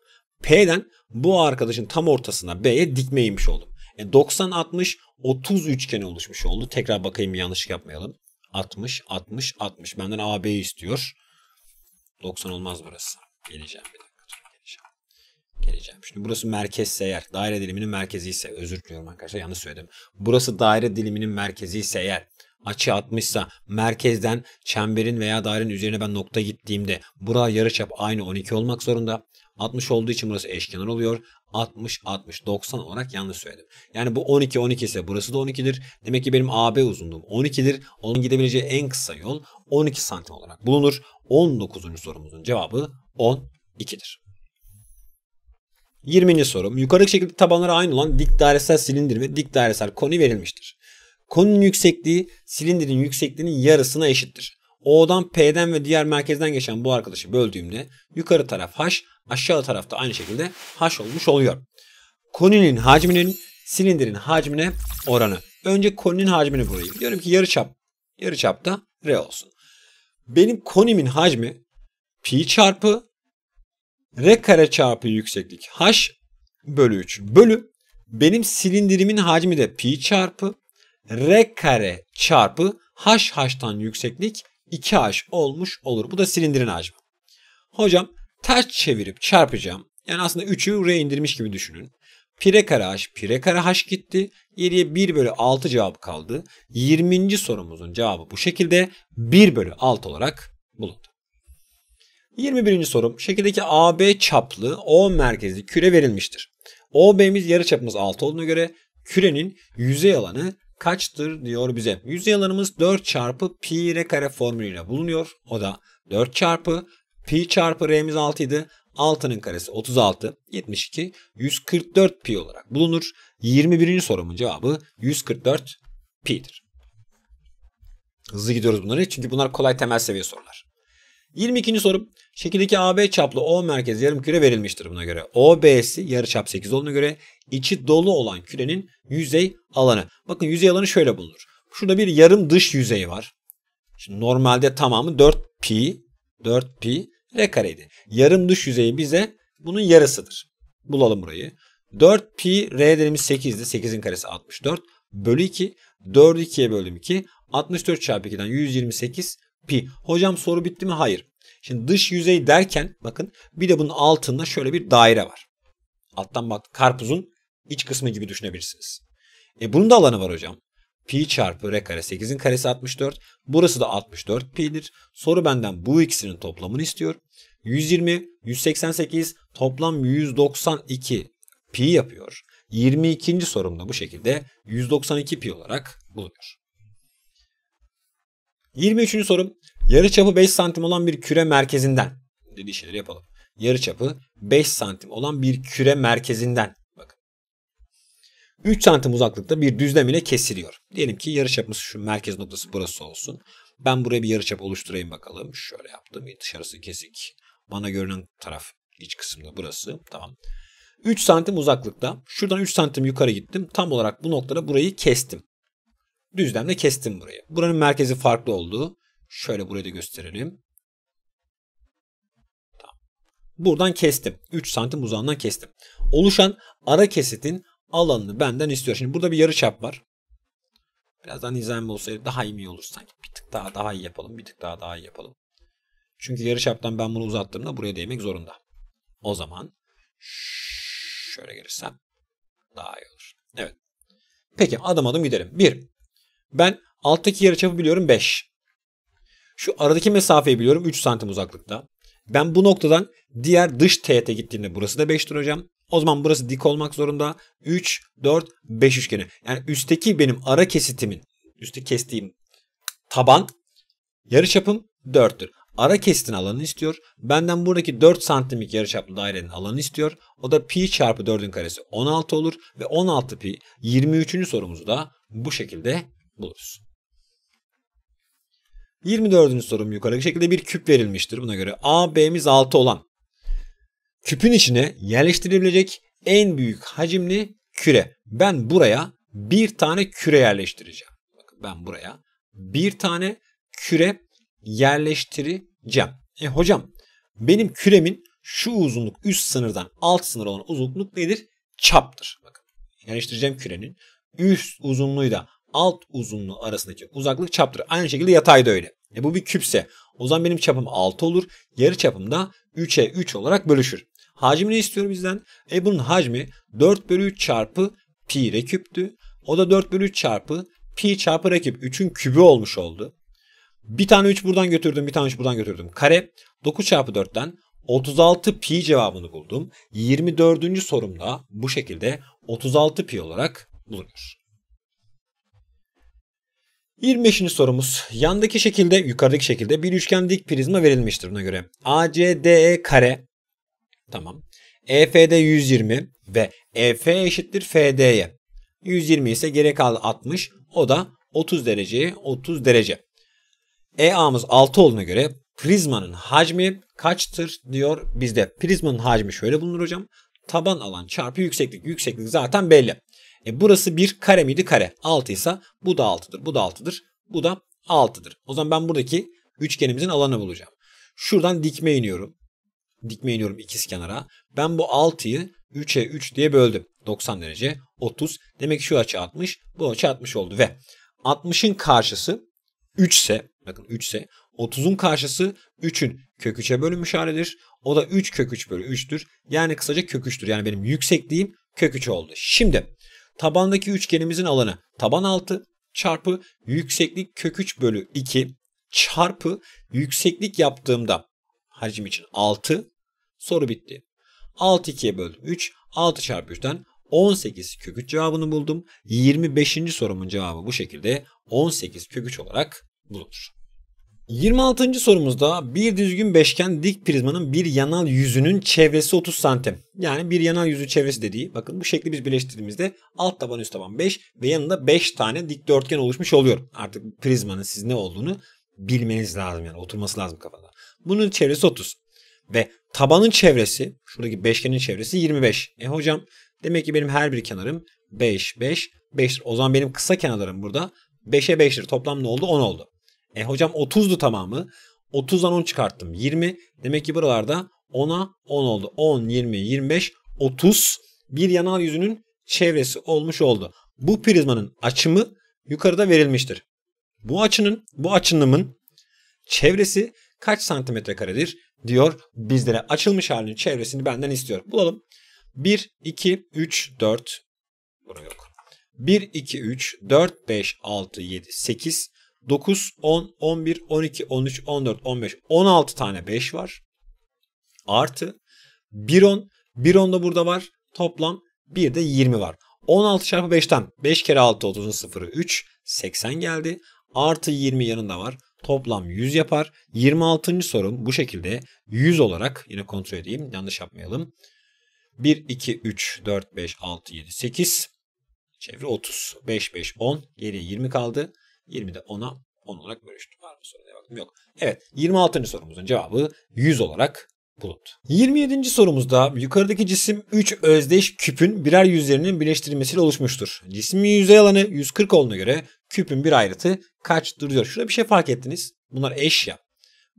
P'den bu arkadaşın tam ortasına B'ye dikmeymiş oldum. E 90, 60, 30 üçgen oluşmuş oldu. Tekrar bakayım yanlış yapmayalım. 60, 60, 60. Benden A, B istiyor. 90 olmaz burası. Geleceğim bir dakika. Dur, geleceğim. Geleceğim. Şimdi burası merkezse eğer, daire diliminin merkezi ise, özür diliyorum arkadaşlar yanlış söyledim. Burası daire diliminin merkezi ise eğer, açı 60 ise merkezden çemberin veya dairenin üzerine ben nokta gittiğimde bura yarıçap aynı 12 olmak zorunda. 60 olduğu için burası eşkenar oluyor. 60, 60, 90 olarak yanlış söyledim. Yani bu 12, 12 ise burası da 12'dir. Demek ki benim AB uzunluğum 12'dir. Onun gidebileceği en kısa yol 12 santim olarak bulunur. 19. sorumuzun cevabı 12'dir. 20. sorum. Yukarıdaki şekilde tabanları aynı olan dik dairesel silindir ve dik dairesel koni verilmiştir. Konun yüksekliği silindirin yüksekliğinin yarısına eşittir. O'dan P'den ve diğer merkezden geçen bu arkadaşı böldüğümde yukarı taraf H, aşağı tarafta aynı şekilde H olmuş oluyor. Koninin hacminin silindirin hacmine oranı. Önce koninin hacmini bulayım. Diyorum ki yarı çap yarı çapta R olsun. Benim konimin hacmi pi çarpı R kare çarpı yükseklik H bölü 3 bölü benim silindirimin hacmi de pi çarpı R kare çarpı H H'tan yükseklik 2H olmuş olur. Bu da silindirin hacmi. Hocam ters çevirip çarpacağım. Yani aslında 3'ü R'ye indirmiş gibi düşünün. Pire kare H, pire kare H gitti. Geriye 1 bölü 6 cevap kaldı. 20. sorumuzun cevabı bu şekilde 1 bölü 6 olarak bulundu. 21. sorum. Şekildeki AB çaplı O merkezli küre verilmiştir. OB'miz yarıçapımız 6 olduğuna göre kürenin yüzey alanı kaçtır diyor bize. Yüzyıllarımız 4 çarpı pi r kare formülüyle bulunuyor. O da 4 çarpı pi çarpı r'miz 6 idi. 6'nın karesi 36, 72, 144 pi olarak bulunur. 21. sorumun cevabı 144 pi'dir. Hızlı gidiyoruz bunları çünkü bunlar kolay temel seviye sorular. 22. sorum. Şekildeki AB çaplı O merkezi yarım küre verilmiştir buna göre. OB'si yarıçap 8 olduğuna göre içi dolu olan kürenin yüzey alanı. Bakın yüzey alanı şöyle bulunur. Şurada bir yarım dış yüzey var. Şimdi normalde tamamı 4 pi 4 pi r kareydi. Yarım dış yüzeyi bize bunun yarısıdır. Bulalım burayı. 4 pi r dediğimiz 8'di. 8'in karesi 64 bölü 2. 4'ü 2'ye böldüm 2. 64 çarpı 2'den 128 pi. Hocam soru bitti mi? Hayır. Şimdi dış yüzey derken bakın bir de bunun altında şöyle bir daire var. Alttan bak karpuzun iç kısmı gibi düşünebilirsiniz. E bunun da alanı var hocam. Pi çarpı r kare 8'in karesi 64. Burası da 64 pi'dir. Soru benden bu ikisinin toplamını istiyor. 120, 188 toplam 192 pi yapıyor. 22. sorumda bu şekilde 192 pi olarak bulunuyor. 23. sorum Yarı çapı 5 santim olan bir küre merkezinden dediği şeyleri yapalım. Yarı çapı 5 santim olan bir küre merkezinden bakın. 3 santim uzaklıkta bir düzlem ile kesiliyor. Diyelim ki yarı çapımız şu merkez noktası burası olsun. Ben buraya bir yarı çap oluşturayım bakalım. Şöyle yaptım. Dışarısı kesik. Bana görünen taraf iç kısımda burası. Tamam. 3 santim uzaklıkta. Şuradan 3 santim yukarı gittim. Tam olarak bu noktada burayı kestim. Düzlemle kestim burayı. Buranın merkezi farklı olduğu Şöyle burayı da gösterelim. Tamam. Buradan kestim. 3 santim uzağından kestim. Oluşan ara kesitin alanını benden istiyor. Şimdi burada bir yarı çap var. Birazdan nizami olsaydı daha iyi olur sanki. Bir tık daha daha iyi yapalım. Bir tık daha daha iyi yapalım. Çünkü yarı çaptan ben bunu uzattığımda buraya değmek zorunda. O zaman şöyle gelirsem daha iyi olur. Evet. Peki adım adım gidelim. 1. Ben alttaki yarı çapı biliyorum 5. Şu aradaki mesafeyi biliyorum 3 santim uzaklıkta. Ben bu noktadan diğer dış teğete gittiğimde burası da 5 duracağım. O zaman burası dik olmak zorunda. 3, 4, 5 üçgeni. Yani üstteki benim ara kesitimin, üstte kestiğim taban yarıçapım 4'tür. Ara kesitin alanını istiyor. Benden buradaki 4 santimlik yarıçaplı dairenin alanı istiyor. O da pi çarpı 4'ün karesi 16 olur ve 16 pi 23. sorumuzu da bu şekilde buluruz. 24. sorum yukarıdaki şekilde bir küp verilmiştir. Buna göre A, B'miz 6 olan küpün içine yerleştirilebilecek en büyük hacimli küre. Ben buraya bir tane küre yerleştireceğim. Bakın ben buraya bir tane küre yerleştireceğim. E hocam benim küremin şu uzunluk üst sınırdan alt sınır olan uzunluk nedir? Çaptır. Bakın yerleştireceğim kürenin üst uzunluğuyla alt uzunluğu arasındaki uzaklık çaptır. Aynı şekilde yatay da öyle. E bu bir küpse. O zaman benim çapım 6 olur. Yarı çapım da 3'e 3 olarak bölüşür. Hacmi ne istiyor bizden? E bunun hacmi 4 bölü 3 çarpı pi reküptü. O da 4 bölü 3 çarpı pi çarpı reküp 3'ün kübü olmuş oldu. Bir tane 3 buradan götürdüm, bir tane 3 buradan götürdüm. Kare 9 çarpı 4'ten 36 pi cevabını buldum. 24. sorumda bu şekilde 36 pi olarak bulunuyor. 25. sorumuz. Yandaki şekilde, yukarıdaki şekilde bir üçgen dik prizma verilmiştir buna göre. ACDE kare. Tamam. EFD 120 ve EF eşittir FD'ye. 120 ise geri kalan 60. O da 30 derece, 30 derece. EA'mız 6 olduğuna göre prizmanın hacmi kaçtır diyor bizde. Prizmanın hacmi şöyle bulunur hocam. Taban alan çarpı yükseklik. Yükseklik zaten belli. E burası bir kare miydi kare. 6 ise bu da 6'dır. Bu da 6'dır. Bu da 6'dır. O zaman ben buradaki üçgenimizin alanı bulacağım. Şuradan dikme iniyorum. Dikme iniyorum ikiz kenara. Ben bu 6'yı 3'e 3 diye böldüm. 90 derece 30. Demek ki şu açı 60. Bu açı 60 oldu ve 60'ın karşısı 3 ise bakın 3 ise 30'un karşısı 3'ün kök 3'e bölünmüş halidir. O da 3 kök 3 bölü 3'tür. Yani kısaca kök 3'tür. Yani benim yüksekliğim kök 3 oldu. Şimdi Tabandaki üçgenimizin alanı taban altı çarpı yükseklik kök 3 bölü 2 çarpı yükseklik yaptığımda hacim için 6 soru bitti. 6 2'ye böldüm 3 6 çarpı 3'ten 18 kök 3 cevabını buldum. 25. sorumun cevabı bu şekilde 18 kök 3 olarak bulunur. 26. sorumuzda bir düzgün beşgen dik prizmanın bir yanal yüzünün çevresi 30 santim. Yani bir yanal yüzü çevresi dediği bakın bu şekli biz birleştirdiğimizde alt taban üst taban 5 ve yanında 5 tane dik dörtgen oluşmuş oluyor. Artık prizmanın siz ne olduğunu bilmeniz lazım yani oturması lazım kafada. Bunun çevresi 30 ve tabanın çevresi şuradaki beşgenin çevresi 25. E hocam demek ki benim her bir kenarım 5, 5, 5. O zaman benim kısa kenarlarım burada 5'e 5'tir. Toplam ne oldu? 10 oldu. E hocam 30'du tamamı. 30'dan 10 çıkarttım 20. Demek ki buralarda 10'a 10 oldu. 10, 20, 25, 30 bir yanal yüzünün çevresi olmuş oldu. Bu prizmanın açımı yukarıda verilmiştir. Bu açının, bu açınımın çevresi kaç santimetre karedir diyor bizlere. Açılmış halinin çevresini benden istiyor. Bulalım. 1, 2, 3, 4. Bura yok. 1, 2, 3, 4, 5, 6, 7, 8, 9, 10, 11, 12, 13, 14, 15, 16 tane 5 var. Artı 1, 10. 1, 10 da burada var. Toplam bir de 20 var. 16 çarpı 5'ten 5 kere 6 30'un 0'ı 3 80 geldi. Artı 20 yanında var. Toplam 100 yapar. 26. sorum bu şekilde 100 olarak yine kontrol edeyim yanlış yapmayalım. 1, 2, 3, 4, 5, 6, 7, 8. Çevre 30. 5, 5, 10. Geriye 20 kaldı. 20'de 10'a 10 olarak bölüştüm. Var mı sorun baktım? Yok. Evet 26. sorumuzun cevabı 100 olarak bulut. 27. sorumuzda yukarıdaki cisim 3 özdeş küpün birer yüzlerinin birleştirilmesiyle oluşmuştur. Cismin yüzey alanı 140 olduğuna göre küpün bir ayrıtı kaçtır diyor. Şurada bir şey fark ettiniz. Bunlar eş ya.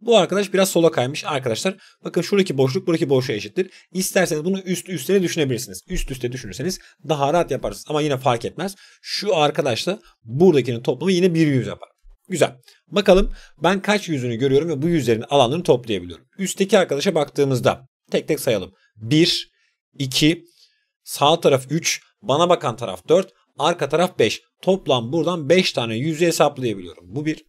Bu arkadaş biraz sola kaymış arkadaşlar. Bakın şuradaki boşluk buradaki boşluğa eşittir. İsterseniz bunu üst üstüne düşünebilirsiniz. Üst üste düşünürseniz daha rahat yaparsınız. Ama yine fark etmez. Şu arkadaşla buradakinin toplamı yine bir yüz yapar. Güzel. Bakalım ben kaç yüzünü görüyorum ve bu yüzlerin alanlarını toplayabiliyorum. Üstteki arkadaşa baktığımızda tek tek sayalım. 1, 2, sağ taraf 3, bana bakan taraf 4, arka taraf 5. Toplam buradan 5 tane yüzü hesaplayabiliyorum. Bu bir.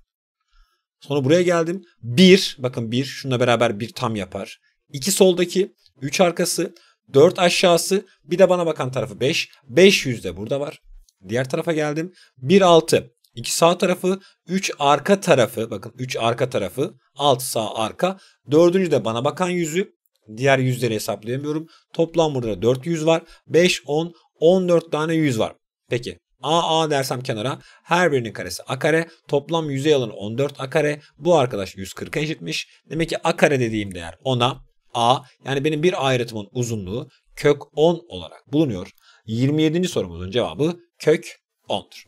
Sonra buraya geldim. 1 bakın 1 şununla beraber 1 tam yapar. 2 soldaki 3 arkası 4 aşağısı bir de bana bakan tarafı 5. 500 de burada var. Diğer tarafa geldim. 1 6 2 sağ tarafı 3 arka tarafı bakın 3 arka tarafı 6 sağ arka. Dördüncü de bana bakan yüzü. Diğer yüzleri hesaplayamıyorum. Toplam burada 400 var. 5 10 14 tane yüz var. Peki AA dersem kenara her birinin karesi A kare. Toplam yüzey alanı 14 A kare. Bu arkadaş 140'a eşitmiş. Demek ki A kare dediğim değer ona A yani benim bir ayrıtımın uzunluğu kök 10 olarak bulunuyor. 27. sorumuzun cevabı kök 10'dur.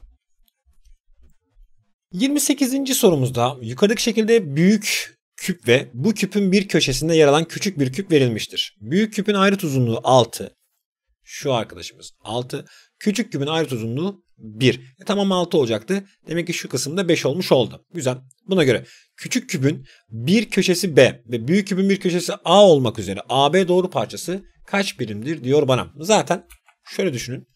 28. sorumuzda yukarıdaki şekilde büyük küp ve bu küpün bir köşesinde yer alan küçük bir küp verilmiştir. Büyük küpün ayrıt uzunluğu 6. Şu arkadaşımız 6. Küçük kübün ayrıt uzunluğu 1. E, tamam 6 olacaktı. Demek ki şu kısımda 5 olmuş oldu. Güzel. Buna göre küçük kübün bir köşesi B ve büyük kübün bir köşesi A olmak üzere AB doğru parçası kaç birimdir diyor bana. Zaten şöyle düşünün.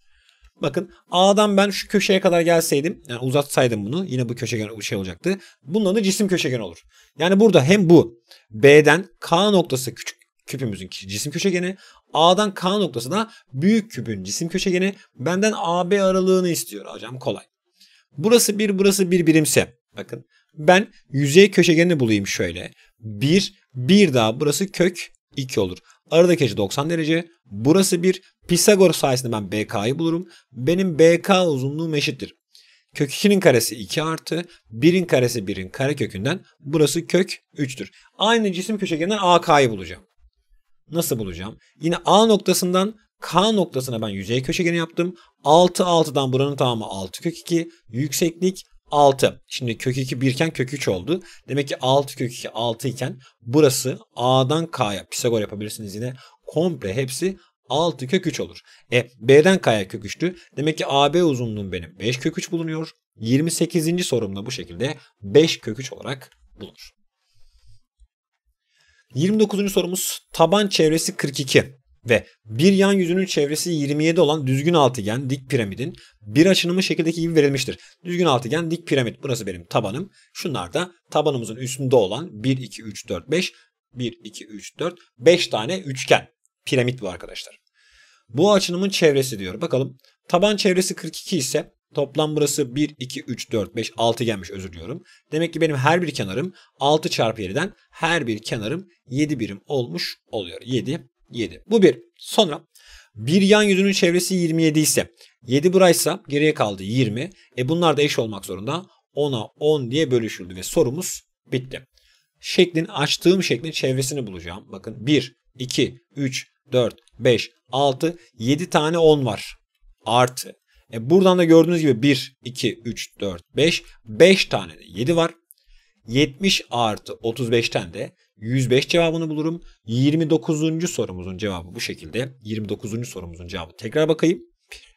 Bakın A'dan ben şu köşeye kadar gelseydim yani uzatsaydım bunu yine bu köşegen bu şey olacaktı. Bunun adı cisim köşegen olur. Yani burada hem bu B'den K noktası küçük küpümüzün cisim köşegeni. A'dan K noktasına büyük küpün cisim köşegeni benden AB aralığını istiyor hocam kolay. Burası bir burası bir birimse. Bakın ben yüzey köşegenini bulayım şöyle. 1 bir daha burası kök 2 olur. Aradaki açı 90 derece. Burası 1. Pisagor sayesinde ben BK'yı bulurum. Benim BK uzunluğum eşittir. Kök 2'nin karesi 2 artı 1'in karesi 1'in kare kökünden burası kök 3'tür. Aynı cisim köşegeninden AK'yı bulacağım. Nasıl bulacağım? Yine A noktasından K noktasına ben yüzey köşegeni yaptım. 6 6'dan buranın tamamı 6 kök 2. Yükseklik 6. Şimdi kök 2 1 iken kök 3 oldu. Demek ki 6 kök 2 6 iken burası A'dan K'ya Pisagor yapabilirsiniz yine. Komple hepsi 6 kök 3 olur. E B'den K'ya kök 3'tü. Demek ki AB uzunluğum benim 5 kök 3 bulunuyor. 28. sorumda bu şekilde 5 kök 3 olarak bulunur. 29. sorumuz taban çevresi 42 ve bir yan yüzünün çevresi 27 olan düzgün altıgen dik piramidin bir açınımı şekildeki gibi verilmiştir. Düzgün altıgen dik piramit burası benim tabanım. Şunlar da tabanımızın üstünde olan 1, 2, 3, 4, 5, 1, 2, 3, 4, 5 tane üçgen piramit bu arkadaşlar. Bu açınımın çevresi diyor. Bakalım taban çevresi 42 ise Toplam burası 1, 2, 3, 4, 5, 6 gelmiş özür diliyorum. Demek ki benim her bir kenarım 6 çarpı 7'den her bir kenarım 7 birim olmuş oluyor. 7, 7. Bu bir. Sonra bir yan yüzünün çevresi 27 ise 7 buraysa geriye kaldı 20. E bunlar da eş olmak zorunda. 10'a 10 diye bölüşüldü ve sorumuz bitti. Şeklin açtığım şeklin çevresini bulacağım. Bakın 1, 2, 3, 4, 5, 6, 7 tane 10 var. Artı e buradan da gördüğünüz gibi 1, 2, 3, 4, 5. 5 tane de 7 var. 70 artı 35'ten de 105 cevabını bulurum. 29. sorumuzun cevabı bu şekilde. 29. sorumuzun cevabı. Tekrar bakayım.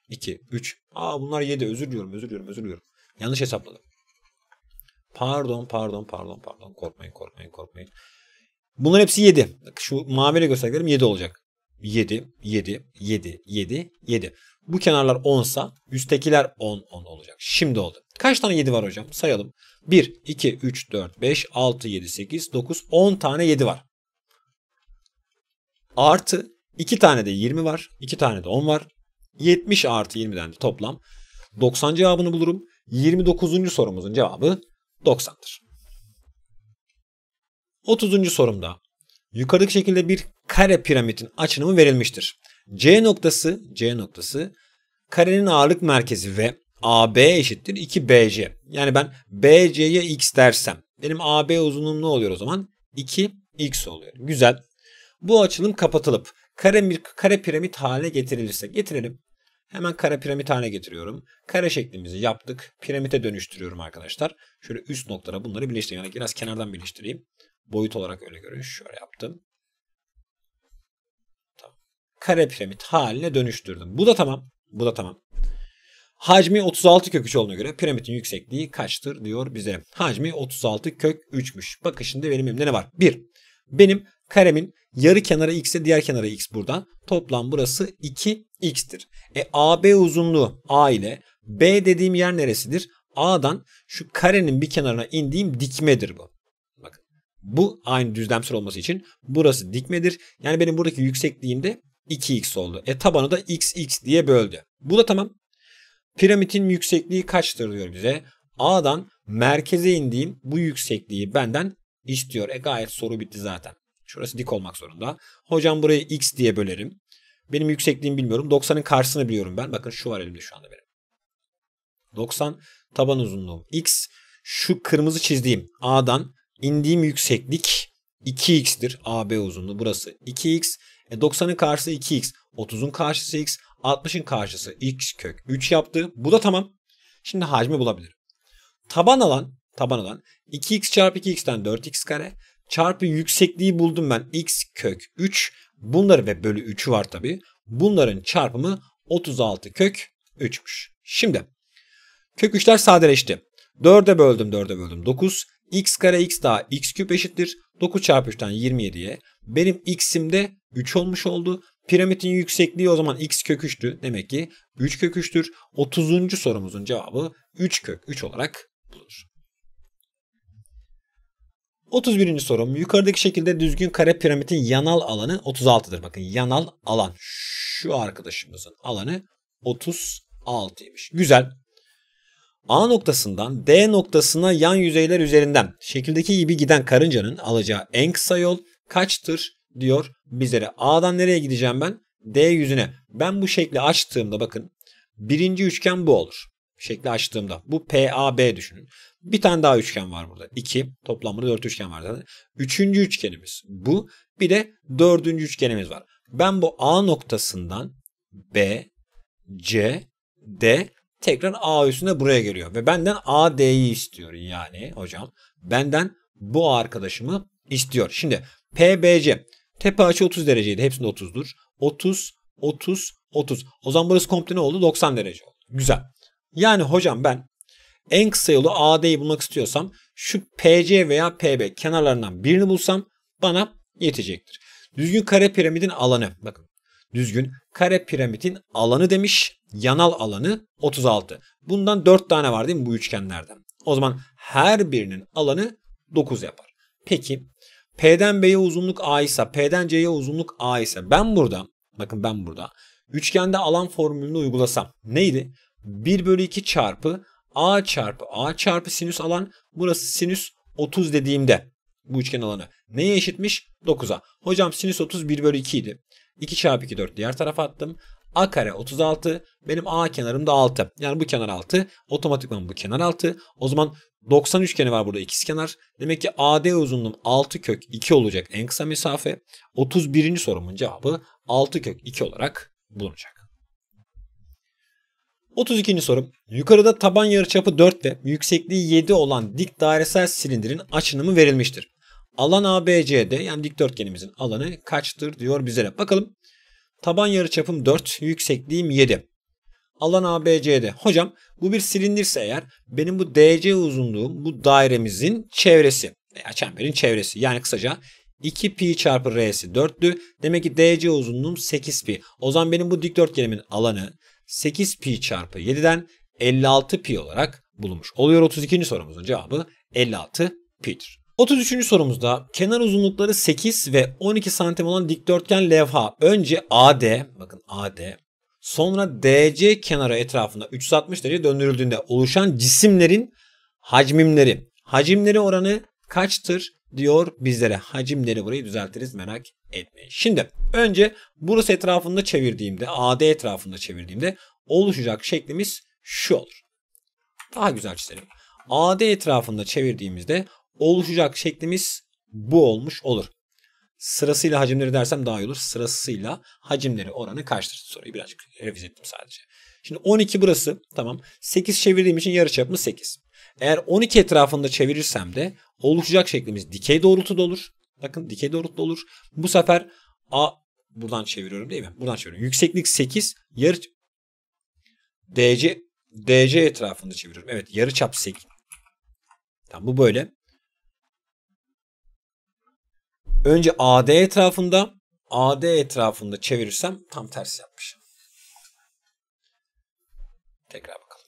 2, 3. Aa bunlar 7. Özür diliyorum, özür diliyorum, özür diliyorum. Yanlış hesapladım. Pardon, pardon, pardon, pardon. Korkmayın, korkmayın, korkmayın. Bunların hepsi 7. Şu maviyle gösterdiklerim 7 olacak. 7, 7, 7, 7, 7. Bu kenarlar 10 sa üsttekiler 10 10 olacak. Şimdi oldu. Kaç tane 7 var hocam? Sayalım. 1, 2, 3, 4, 5, 6, 7, 8, 9, 10 tane 7 var. Artı 2 tane de 20 var. 2 tane de 10 var. 70 artı 20'den de toplam 90 cevabını bulurum. 29. sorumuzun cevabı 90'dır. 30. sorumda yukarıdaki şekilde bir kare piramidin açınımı verilmiştir. C noktası, C noktası karenin ağırlık merkezi ve AB eşittir 2BC. Yani ben BC'ye x dersem benim AB uzunluğum ne oluyor o zaman? 2x oluyor. Güzel. Bu açılım kapatılıp kare, kare piramit haline getirilirse getirelim. Hemen kare piramit haline getiriyorum. Kare şeklimizi yaptık. Piramite dönüştürüyorum arkadaşlar. Şöyle üst noktalara bunları birleştireyim. Yani biraz kenardan birleştireyim. Boyut olarak öyle görün. Şöyle yaptım kare piramit haline dönüştürdüm. Bu da tamam. Bu da tamam. Hacmi 36 kök 3 olduğuna göre piramidin yüksekliği kaçtır diyor bize. Hacmi 36 kök 3'müş. Bakın şimdi benim elimde ne var? 1. Benim karemin yarı kenarı ise diğer kenarı x buradan. Toplam burası 2x'tir. E AB uzunluğu a ile B dediğim yer neresidir? A'dan şu karenin bir kenarına indiğim dikmedir bu. Bakın bu aynı düzlemsel olması için burası dikmedir. Yani benim buradaki yüksekliğim de 2x oldu. E tabanı da xx diye böldü. Bu da tamam. Piramidin yüksekliği kaçtır diyor bize. A'dan merkeze indiğim bu yüksekliği benden istiyor. E gayet soru bitti zaten. Şurası dik olmak zorunda. Hocam burayı x diye bölerim. Benim yüksekliğimi bilmiyorum. 90'ın karşısını biliyorum ben. Bakın şu var elimde şu anda benim. 90 taban uzunluğum x. Şu kırmızı çizdiğim A'dan indiğim yükseklik 2 xdir AB uzunluğu burası 2x. E 90'ın karşısı 2x, 30'un karşısı x, 60'ın karşısı x kök 3 yaptı. Bu da tamam. Şimdi hacmi bulabilirim. Taban alan, taban alan 2x çarpı 2x'ten 4x kare çarpı yüksekliği buldum ben x kök 3. Bunları ve bölü 3'ü var tabi. Bunların çarpımı 36 kök 3'müş. Şimdi kök 3'ler sadeleşti. 4'e böldüm 4'e böldüm 9 x kare x daha x küp eşittir 9 çarpı 3'ten 27'ye. Benim x'im de 3 olmuş oldu. Piramidin yüksekliği o zaman x köküştü. Demek ki 3 kök 30. sorumuzun cevabı 3 kök 3 olarak bulunur. 31. sorum. Yukarıdaki şekilde düzgün kare piramidin yanal alanı 36'dır. Bakın yanal alan. Şu arkadaşımızın alanı 36'ymış. Güzel. A noktasından D noktasına yan yüzeyler üzerinden şekildeki gibi giden karıncanın alacağı en kısa yol kaçtır diyor bizlere. A'dan nereye gideceğim ben? D yüzüne. Ben bu şekli açtığımda bakın birinci üçgen bu olur. Şekli açtığımda bu PAB düşünün. Bir tane daha üçgen var burada. İki. Toplamda dört üçgen var zaten. Üçüncü üçgenimiz bu. Bir de dördüncü üçgenimiz var. Ben bu A noktasından B, C, D tekrar A üstüne buraya geliyor. Ve benden AD'yi istiyor yani hocam. Benden bu arkadaşımı istiyor. Şimdi PBC. Tepe açı 30 dereceydi. Hepsinde 30'dur. 30, 30, 30. O zaman burası komple ne oldu? 90 derece oldu. Güzel. Yani hocam ben en kısa yolu AD'yi bulmak istiyorsam şu PC veya PB kenarlarından birini bulsam bana yetecektir. Düzgün kare piramidin alanı. Bakın düzgün. Kare piramidin alanı demiş. Yanal alanı 36. Bundan 4 tane var değil mi bu üçgenlerden? O zaman her birinin alanı 9 yapar. Peki P'den B'ye uzunluk A ise P'den C'ye uzunluk A ise ben burada bakın ben burada üçgende alan formülünü uygulasam neydi? 1 bölü 2 çarpı A çarpı A çarpı sinüs alan burası sinüs 30 dediğimde bu üçgen alanı neye eşitmiş? 9'a. Hocam sinüs 30 1 bölü 2 idi. 2 çarpı 2 4 diğer tarafa attım. A kare 36 benim A kenarım da 6. Yani bu kenar 6 otomatikman bu kenar 6. O zaman 90 üçgeni var burada ikiz kenar. Demek ki AD uzunluğum 6 kök 2 olacak en kısa mesafe. 31. sorumun cevabı 6 kök 2 olarak bulunacak. 32. sorum. Yukarıda taban yarıçapı 4 ve yüksekliği 7 olan dik dairesel silindirin açınımı verilmiştir. Alan ABC'de yani dikdörtgenimizin alanı kaçtır diyor bizlere. Bakalım taban yarıçapım 4, yüksekliğim 7. Alan ABC'de. Hocam bu bir silindirse eğer benim bu DC uzunluğum bu dairemizin çevresi veya çemberin çevresi. Yani kısaca 2 pi çarpı r'si 4'tü. Demek ki dc uzunluğum 8 pi. O zaman benim bu dikdörtgenimin alanı 8 pi çarpı 7'den 56 pi olarak bulunmuş oluyor. 32. sorumuzun cevabı 56 pi'dir. 33. sorumuzda kenar uzunlukları 8 ve 12 santim olan dikdörtgen levha önce AD bakın AD sonra DC kenarı etrafında 360 derece döndürüldüğünde oluşan cisimlerin hacimleri. Hacimleri oranı kaçtır diyor bizlere. Hacimleri burayı düzeltiriz merak etmeyin. Şimdi önce burası etrafında çevirdiğimde AD etrafında çevirdiğimde oluşacak şeklimiz şu olur. Daha güzel çizelim. AD etrafında çevirdiğimizde oluşacak şeklimiz bu olmuş olur. Sırasıyla hacimleri dersem daha iyi olur. Sırasıyla hacimleri oranı kaçtır? Soruyu birazcık revize ettim sadece. Şimdi 12 burası tamam. 8 çevirdiğim için yarı çapımız 8. Eğer 12 etrafında çevirirsem de oluşacak şeklimiz dikey doğrultuda olur. Bakın dikey doğrultuda olur. Bu sefer A buradan çeviriyorum değil mi? Buradan çeviriyorum. Yükseklik 8, yarı DC DC etrafında çeviriyorum. Evet, yarı çap 8. Tamam bu böyle. Önce AD etrafında, AD etrafında çevirirsem tam tersi yapmışım. Tekrar bakalım.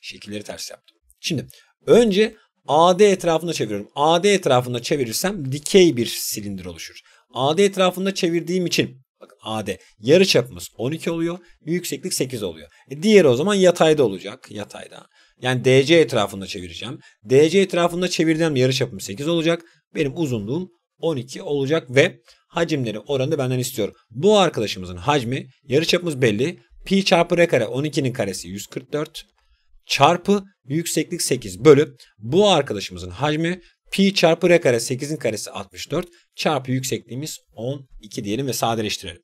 Şekilleri ters yaptım. Şimdi önce AD etrafında çeviriyorum. AD etrafında çevirirsem dikey bir silindir oluşur. AD etrafında çevirdiğim için bakın AD yarı çapımız 12 oluyor. Yükseklik 8 oluyor. E diğeri o zaman yatayda olacak. Yatayda. Yani DC etrafında çevireceğim. DC etrafında çevirdiğim yarı çapım 8 olacak. Benim uzunluğum 12 olacak ve hacimleri oranı benden istiyor. Bu arkadaşımızın hacmi yarıçapımız belli. Pi çarpı r kare 12'nin karesi 144 çarpı yükseklik 8 bölü bu arkadaşımızın hacmi pi çarpı r kare 8'in karesi 64 çarpı yüksekliğimiz 12 diyelim ve sadeleştirelim.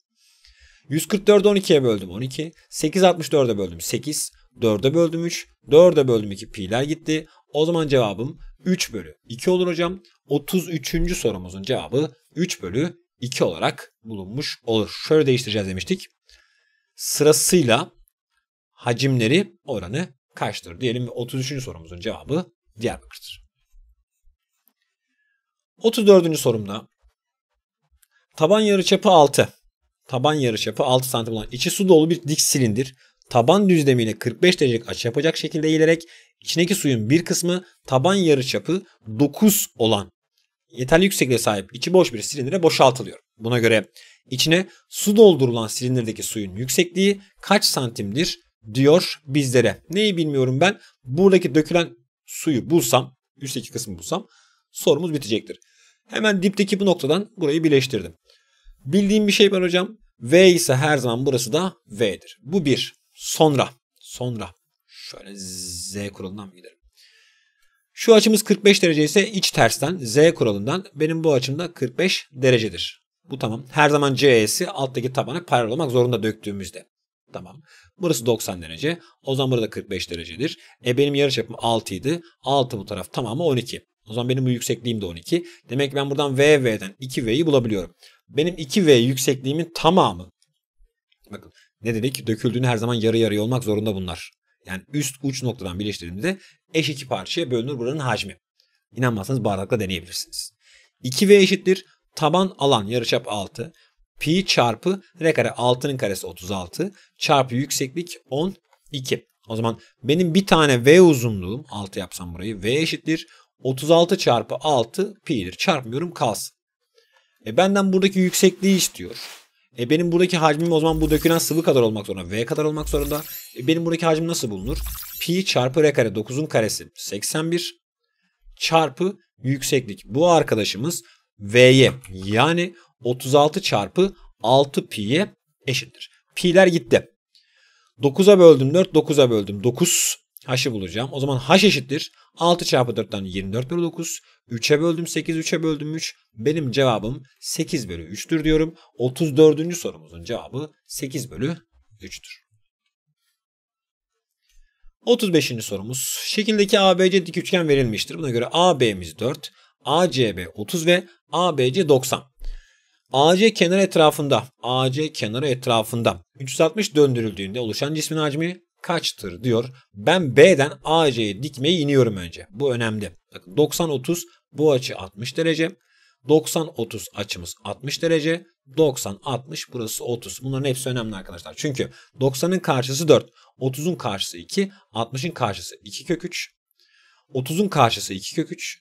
144'ü 12'ye böldüm 12. 8 64'e böldüm 8. 4'e böldüm 3. 4'e böldüm 2 pi'ler gitti. O zaman cevabım 3 bölü 2 olur hocam. 33. sorumuzun cevabı 3 bölü 2 olarak bulunmuş olur. Şöyle değiştireceğiz demiştik. Sırasıyla hacimleri oranı kaçtır? Diyelim 33. sorumuzun cevabı Diyarbakır'dır. 34. sorumda taban yarıçapı 6. Taban yarıçapı 6 santim olan içi su dolu bir dik silindir taban düzlemiyle 45 derecelik açı yapacak şekilde eğilerek İçindeki suyun bir kısmı taban yarıçapı 9 olan yeterli yüksekliğe sahip içi boş bir silindire boşaltılıyor. Buna göre içine su doldurulan silindirdeki suyun yüksekliği kaç santimdir diyor bizlere. Neyi bilmiyorum ben. Buradaki dökülen suyu bulsam, üstteki kısmı bulsam sorumuz bitecektir. Hemen dipteki bu noktadan burayı birleştirdim. Bildiğim bir şey var hocam. V ise her zaman burası da V'dir. Bu bir. Sonra. Sonra. Şöyle Z kuralından mı gidelim? Şu açımız 45 derece ise iç tersten Z kuralından benim bu açımda 45 derecedir. Bu tamam. Her zaman CE'si alttaki tabana paralel olmak zorunda döktüğümüzde. Tamam. Burası 90 derece. O zaman burada 45 derecedir. E benim yarıçapım 6 idi. 6 bu taraf tamamı 12. O zaman benim bu yüksekliğim de 12. Demek ki ben buradan VV'den 2V'yi bulabiliyorum. Benim 2V yüksekliğimin tamamı. Bakın ne dedik? Döküldüğünü her zaman yarı yarıya olmak zorunda bunlar yani üst uç noktadan birleştirdiğimde eş iki parçaya bölünür buranın hacmi. İnanmazsanız bardakla deneyebilirsiniz. 2V eşittir taban alan yarıçap 6 pi çarpı r kare 6'nın karesi 36 çarpı yükseklik 12. O zaman benim bir tane V uzunluğum 6 yapsam burayı V eşittir 36 çarpı 6 pi'dir. Çarpmıyorum kalsın. E benden buradaki yüksekliği istiyor. E benim buradaki hacmim o zaman bu dökülen sıvı kadar olmak zorunda. V kadar olmak zorunda. E benim buradaki hacim nasıl bulunur? Pi çarpı R kare 9'un karesi 81 çarpı yükseklik. Bu arkadaşımız V'ye yani 36 çarpı 6 pi'ye eşittir. Pi'ler gitti. 9'a böldüm 4, 9'a böldüm 9. Haşı bulacağım. O zaman haş eşittir. 6 çarpı 4'ten 24 bölü 9. 3'e böldüm 8, 3'e böldüm 3. Benim cevabım 8 bölü 3'tür diyorum. 34. sorumuzun cevabı 8 bölü 3'tür. 35. sorumuz. Şekildeki ABC dik üçgen verilmiştir. Buna göre AB'miz 4, ACB 30 ve ABC 90. AC kenarı etrafında, AC kenarı etrafında 360 döndürüldüğünde oluşan cismin hacmi kaçtır diyor. Ben B'den AC'ye dikmeyi iniyorum önce. Bu önemli. 90-30 bu açı 60 derece. 90-30 açımız 60 derece. 90-60 burası 30. Bunların hepsi önemli arkadaşlar. Çünkü 90'ın karşısı 4. 30'un karşısı 2. 60'ın karşısı 2 kök 3. 30'un karşısı 2 kök 3.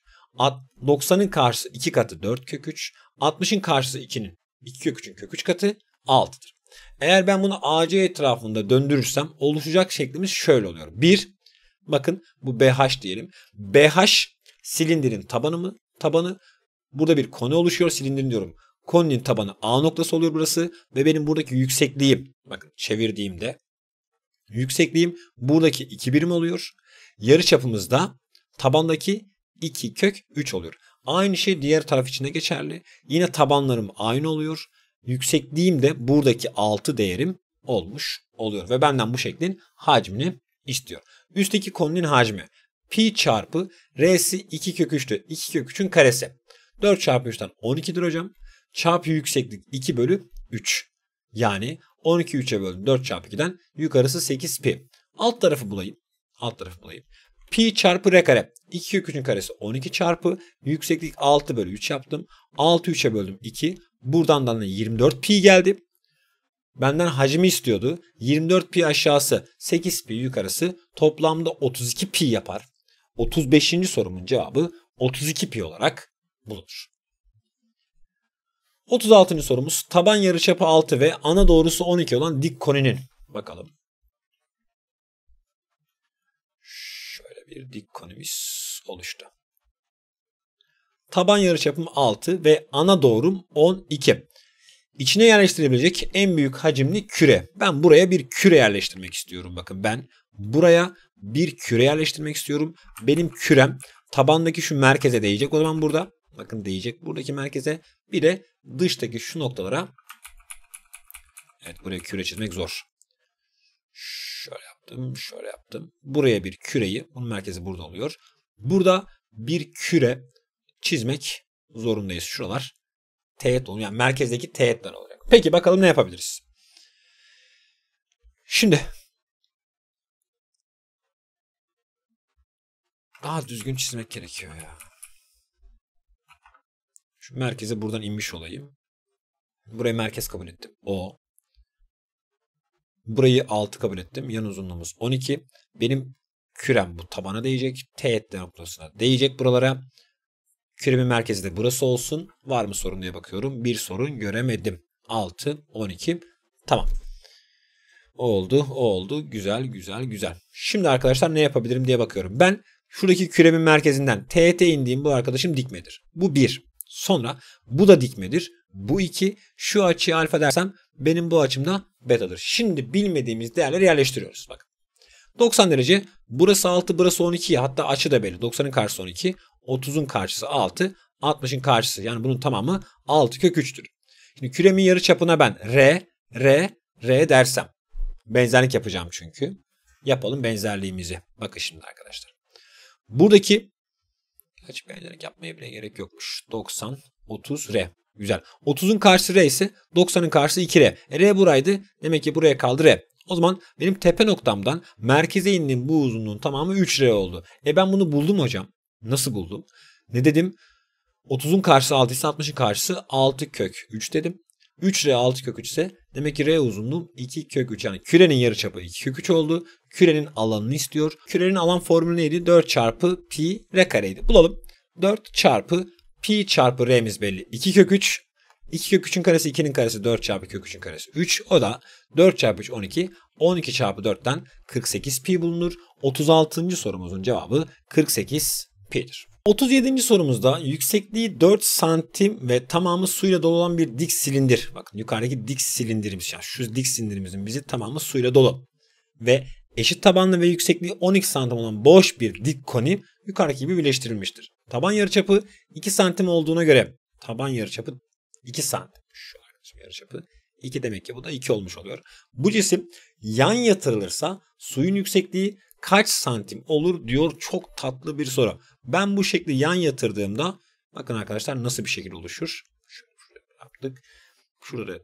90'ın karşısı 2 katı 4 kök 3. 60'ın karşısı 2'nin 2 kök 3'ün kök 3 katı 6'dır. Eğer ben bunu AC etrafında döndürürsem oluşacak şeklimiz şöyle oluyor. Bir, bakın bu BH diyelim. BH silindirin tabanı mı? Tabanı. Burada bir konu oluşuyor. Silindirin diyorum. Koninin tabanı A noktası oluyor burası. Ve benim buradaki yüksekliğim, bakın çevirdiğimde yüksekliğim buradaki 2 birim oluyor. Yarı çapımızda tabandaki 2 kök 3 oluyor. Aynı şey diğer taraf için de geçerli. Yine tabanlarım aynı oluyor yüksekliğim de buradaki 6 değerim olmuş oluyor. Ve benden bu şeklin hacmini istiyor. Üstteki konunun hacmi pi çarpı r'si 2 kök 3'tü. 2 kök 3'ün karesi. 4 çarpı 3'ten 12'dir hocam. Çarpı yükseklik 2 bölü 3. Yani 12 3'e böldüm 4 çarpı 2'den yukarısı 8 pi. Alt tarafı bulayım. Alt tarafı bulayım. Pi çarpı r kare. 2 kök 3'ün karesi 12 çarpı yükseklik 6 bölü 3 yaptım. 6 3'e böldüm 2. Buradan da 24 hani pi geldi. Benden hacmi istiyordu. 24 pi aşağısı 8 pi yukarısı toplamda 32 pi yapar. 35. sorumun cevabı 32 pi olarak bulunur. 36. sorumuz taban yarıçapı 6 ve ana doğrusu 12 olan dik koninin. Bakalım. Şöyle bir dik konimiz oluştu taban yarıçapım 6 ve ana doğrum 12. İçine yerleştirebilecek en büyük hacimli küre. Ben buraya bir küre yerleştirmek istiyorum. Bakın ben buraya bir küre yerleştirmek istiyorum. Benim kürem tabandaki şu merkeze değecek. O zaman burada bakın değecek buradaki merkeze. Bir de dıştaki şu noktalara Evet buraya küre çizmek zor. Şöyle yaptım, şöyle yaptım. Buraya bir küreyi, bunun merkezi burada oluyor. Burada bir küre çizmek zorundayız. Şuralar teğet olur. Yani merkezdeki teğetler olacak. Peki bakalım ne yapabiliriz? Şimdi daha düzgün çizmek gerekiyor ya. Şu merkeze buradan inmiş olayım. Burayı merkez kabul ettim. O. Burayı 6 kabul ettim. Yan uzunluğumuz 12. Benim kürem bu tabana değecek. Teğet noktasına değecek buralara. Küremin merkezi de burası olsun. Var mı sorun diye bakıyorum. Bir sorun göremedim. 6, 12. Tamam. oldu, oldu. Güzel, güzel, güzel. Şimdi arkadaşlar ne yapabilirim diye bakıyorum. Ben şuradaki küremin merkezinden TET indiğim bu arkadaşım dikmedir. Bu 1. Sonra bu da dikmedir. Bu 2. Şu açıya alfa dersem benim bu açımda betadır. Şimdi bilmediğimiz değerleri yerleştiriyoruz. Bak. 90 derece. Burası 6, burası 12. Hatta açı da belli. 90'ın karşısı 12. 30'un karşısı 6, 60'ın karşısı yani bunun tamamı 6 kök 3'tür. Şimdi küremin yarı çapına ben R, R, R dersem benzerlik yapacağım çünkü. Yapalım benzerliğimizi. Bakın şimdi arkadaşlar. Buradaki kaç benzerlik yapmaya bile gerek yokmuş. 90, 30, R. Güzel. 30'un karşısı R ise 90'ın karşısı 2R. E, R buraydı. Demek ki buraya kaldı R. O zaman benim tepe noktamdan merkeze indiğim bu uzunluğun tamamı 3R oldu. E ben bunu buldum hocam. Nasıl buldum? Ne dedim? 30'un karşısı 6 ise 60'ın karşısı 6 kök 3 dedim. 3R 6 kök 3 ise demek ki R uzunluğu 2 kök 3 yani kürenin yarıçapı 2 kök 3 oldu. Kürenin alanını istiyor. Kürenin alan formülü neydi? 4 çarpı pi R kareydi. Bulalım. 4 çarpı pi çarpı R'miz belli. 2 kök 3 2 kök 3'ün karesi 2'nin karesi 4 çarpı kök 3'ün karesi 3. O da 4 çarpı 3 12. 12 çarpı 4'ten 48 pi bulunur. 36. sorumuzun cevabı 48 Peter. 37. sorumuzda yüksekliği 4 santim ve tamamı suyla dolu olan bir dik silindir. Bakın yukarıdaki dik silindirimiz yani şu dik silindirimizin bizi tamamı suyla dolu. Ve eşit tabanlı ve yüksekliği 12 santim olan boş bir dik koni yukarıdaki gibi birleştirilmiştir. Taban yarıçapı 2 santim olduğuna göre taban yarıçapı 2 santim. Şu yarıçapı 2 demek ki bu da 2 olmuş oluyor. Bu cisim yan yatırılırsa suyun yüksekliği kaç santim olur diyor çok tatlı bir soru. Ben bu şekli yan yatırdığımda bakın arkadaşlar nasıl bir şekil oluşur. Şöyle şurada yaptık. Şurada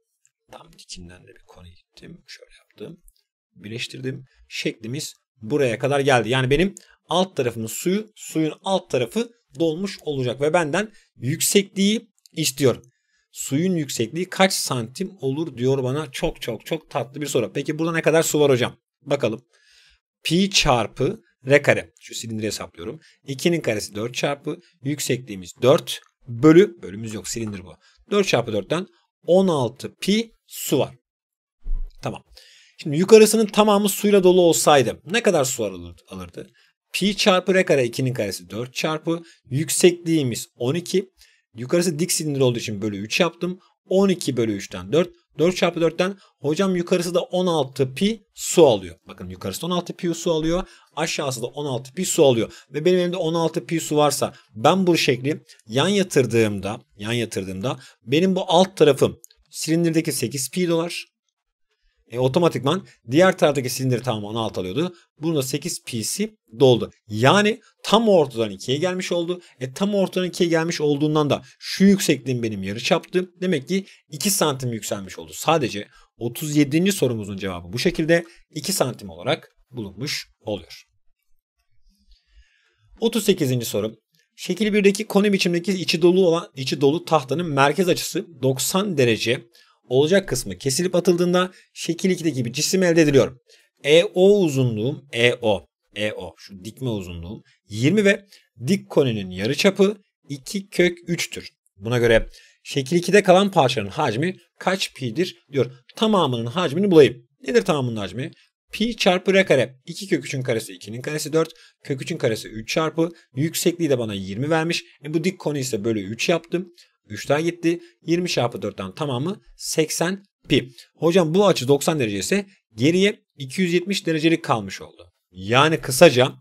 tam dikinden de bir konu gittim. Şöyle yaptım. Birleştirdim. Şeklimiz buraya kadar geldi. Yani benim alt tarafımın suyu, suyun alt tarafı dolmuş olacak ve benden yüksekliği istiyor. Suyun yüksekliği kaç santim olur diyor bana. Çok çok çok tatlı bir soru. Peki burada ne kadar su var hocam? Bakalım. Pi çarpı R kare. Şu silindiri hesaplıyorum. 2'nin karesi 4 çarpı yüksekliğimiz 4 bölü bölümümüz yok silindir bu. 4 çarpı 4'ten 16 pi su var. Tamam. Şimdi yukarısının tamamı suyla dolu olsaydı ne kadar su alırdı? Pi çarpı R kare 2'nin karesi 4 çarpı yüksekliğimiz 12. Yukarısı dik silindir olduğu için bölü 3 yaptım. 12 bölü 3'ten 4. 4 çarpı 4'ten hocam yukarısı da 16 pi su alıyor. Bakın yukarısı da 16 pi su alıyor. Aşağısı da 16 pi su alıyor. Ve benim elimde 16 pi su varsa ben bu şekli yan yatırdığımda yan yatırdığımda benim bu alt tarafım silindirdeki 8 pi dolar. E, otomatikman diğer taraftaki silindiri tamamı 16 alıyordu. Bunda 8 PC doldu. Yani tam ortadan ikiye gelmiş oldu. E tam ortadan ikiye gelmiş olduğundan da şu yüksekliğim benim yarı çaptı. Demek ki 2 santim yükselmiş oldu. Sadece 37. sorumuzun cevabı bu şekilde 2 santim olarak bulunmuş oluyor. 38. soru. Şekil 1'deki koni biçimdeki içi dolu olan içi dolu tahtanın merkez açısı 90 derece olacak kısmı kesilip atıldığında şekil 2'de bir cisim elde ediliyor. EO uzunluğum EO. EO şu dikme uzunluğum 20 ve dik koninin yarıçapı 2 kök 3'tür. Buna göre şekil 2'de kalan parçanın hacmi kaç pi'dir diyor. Tamamının hacmini bulayım. Nedir tamamının hacmi? Pi çarpı r kare. 2 kök 3'ün karesi 2'nin karesi 4. Kök 3'ün karesi 3 çarpı. Yüksekliği de bana 20 vermiş. E bu dik konu ise bölü 3 yaptım. 3'ten gitti. 20 çarpı 4'ten tamamı 80 pi. Hocam bu açı 90 derece ise geriye 270 derecelik kalmış oldu. Yani kısaca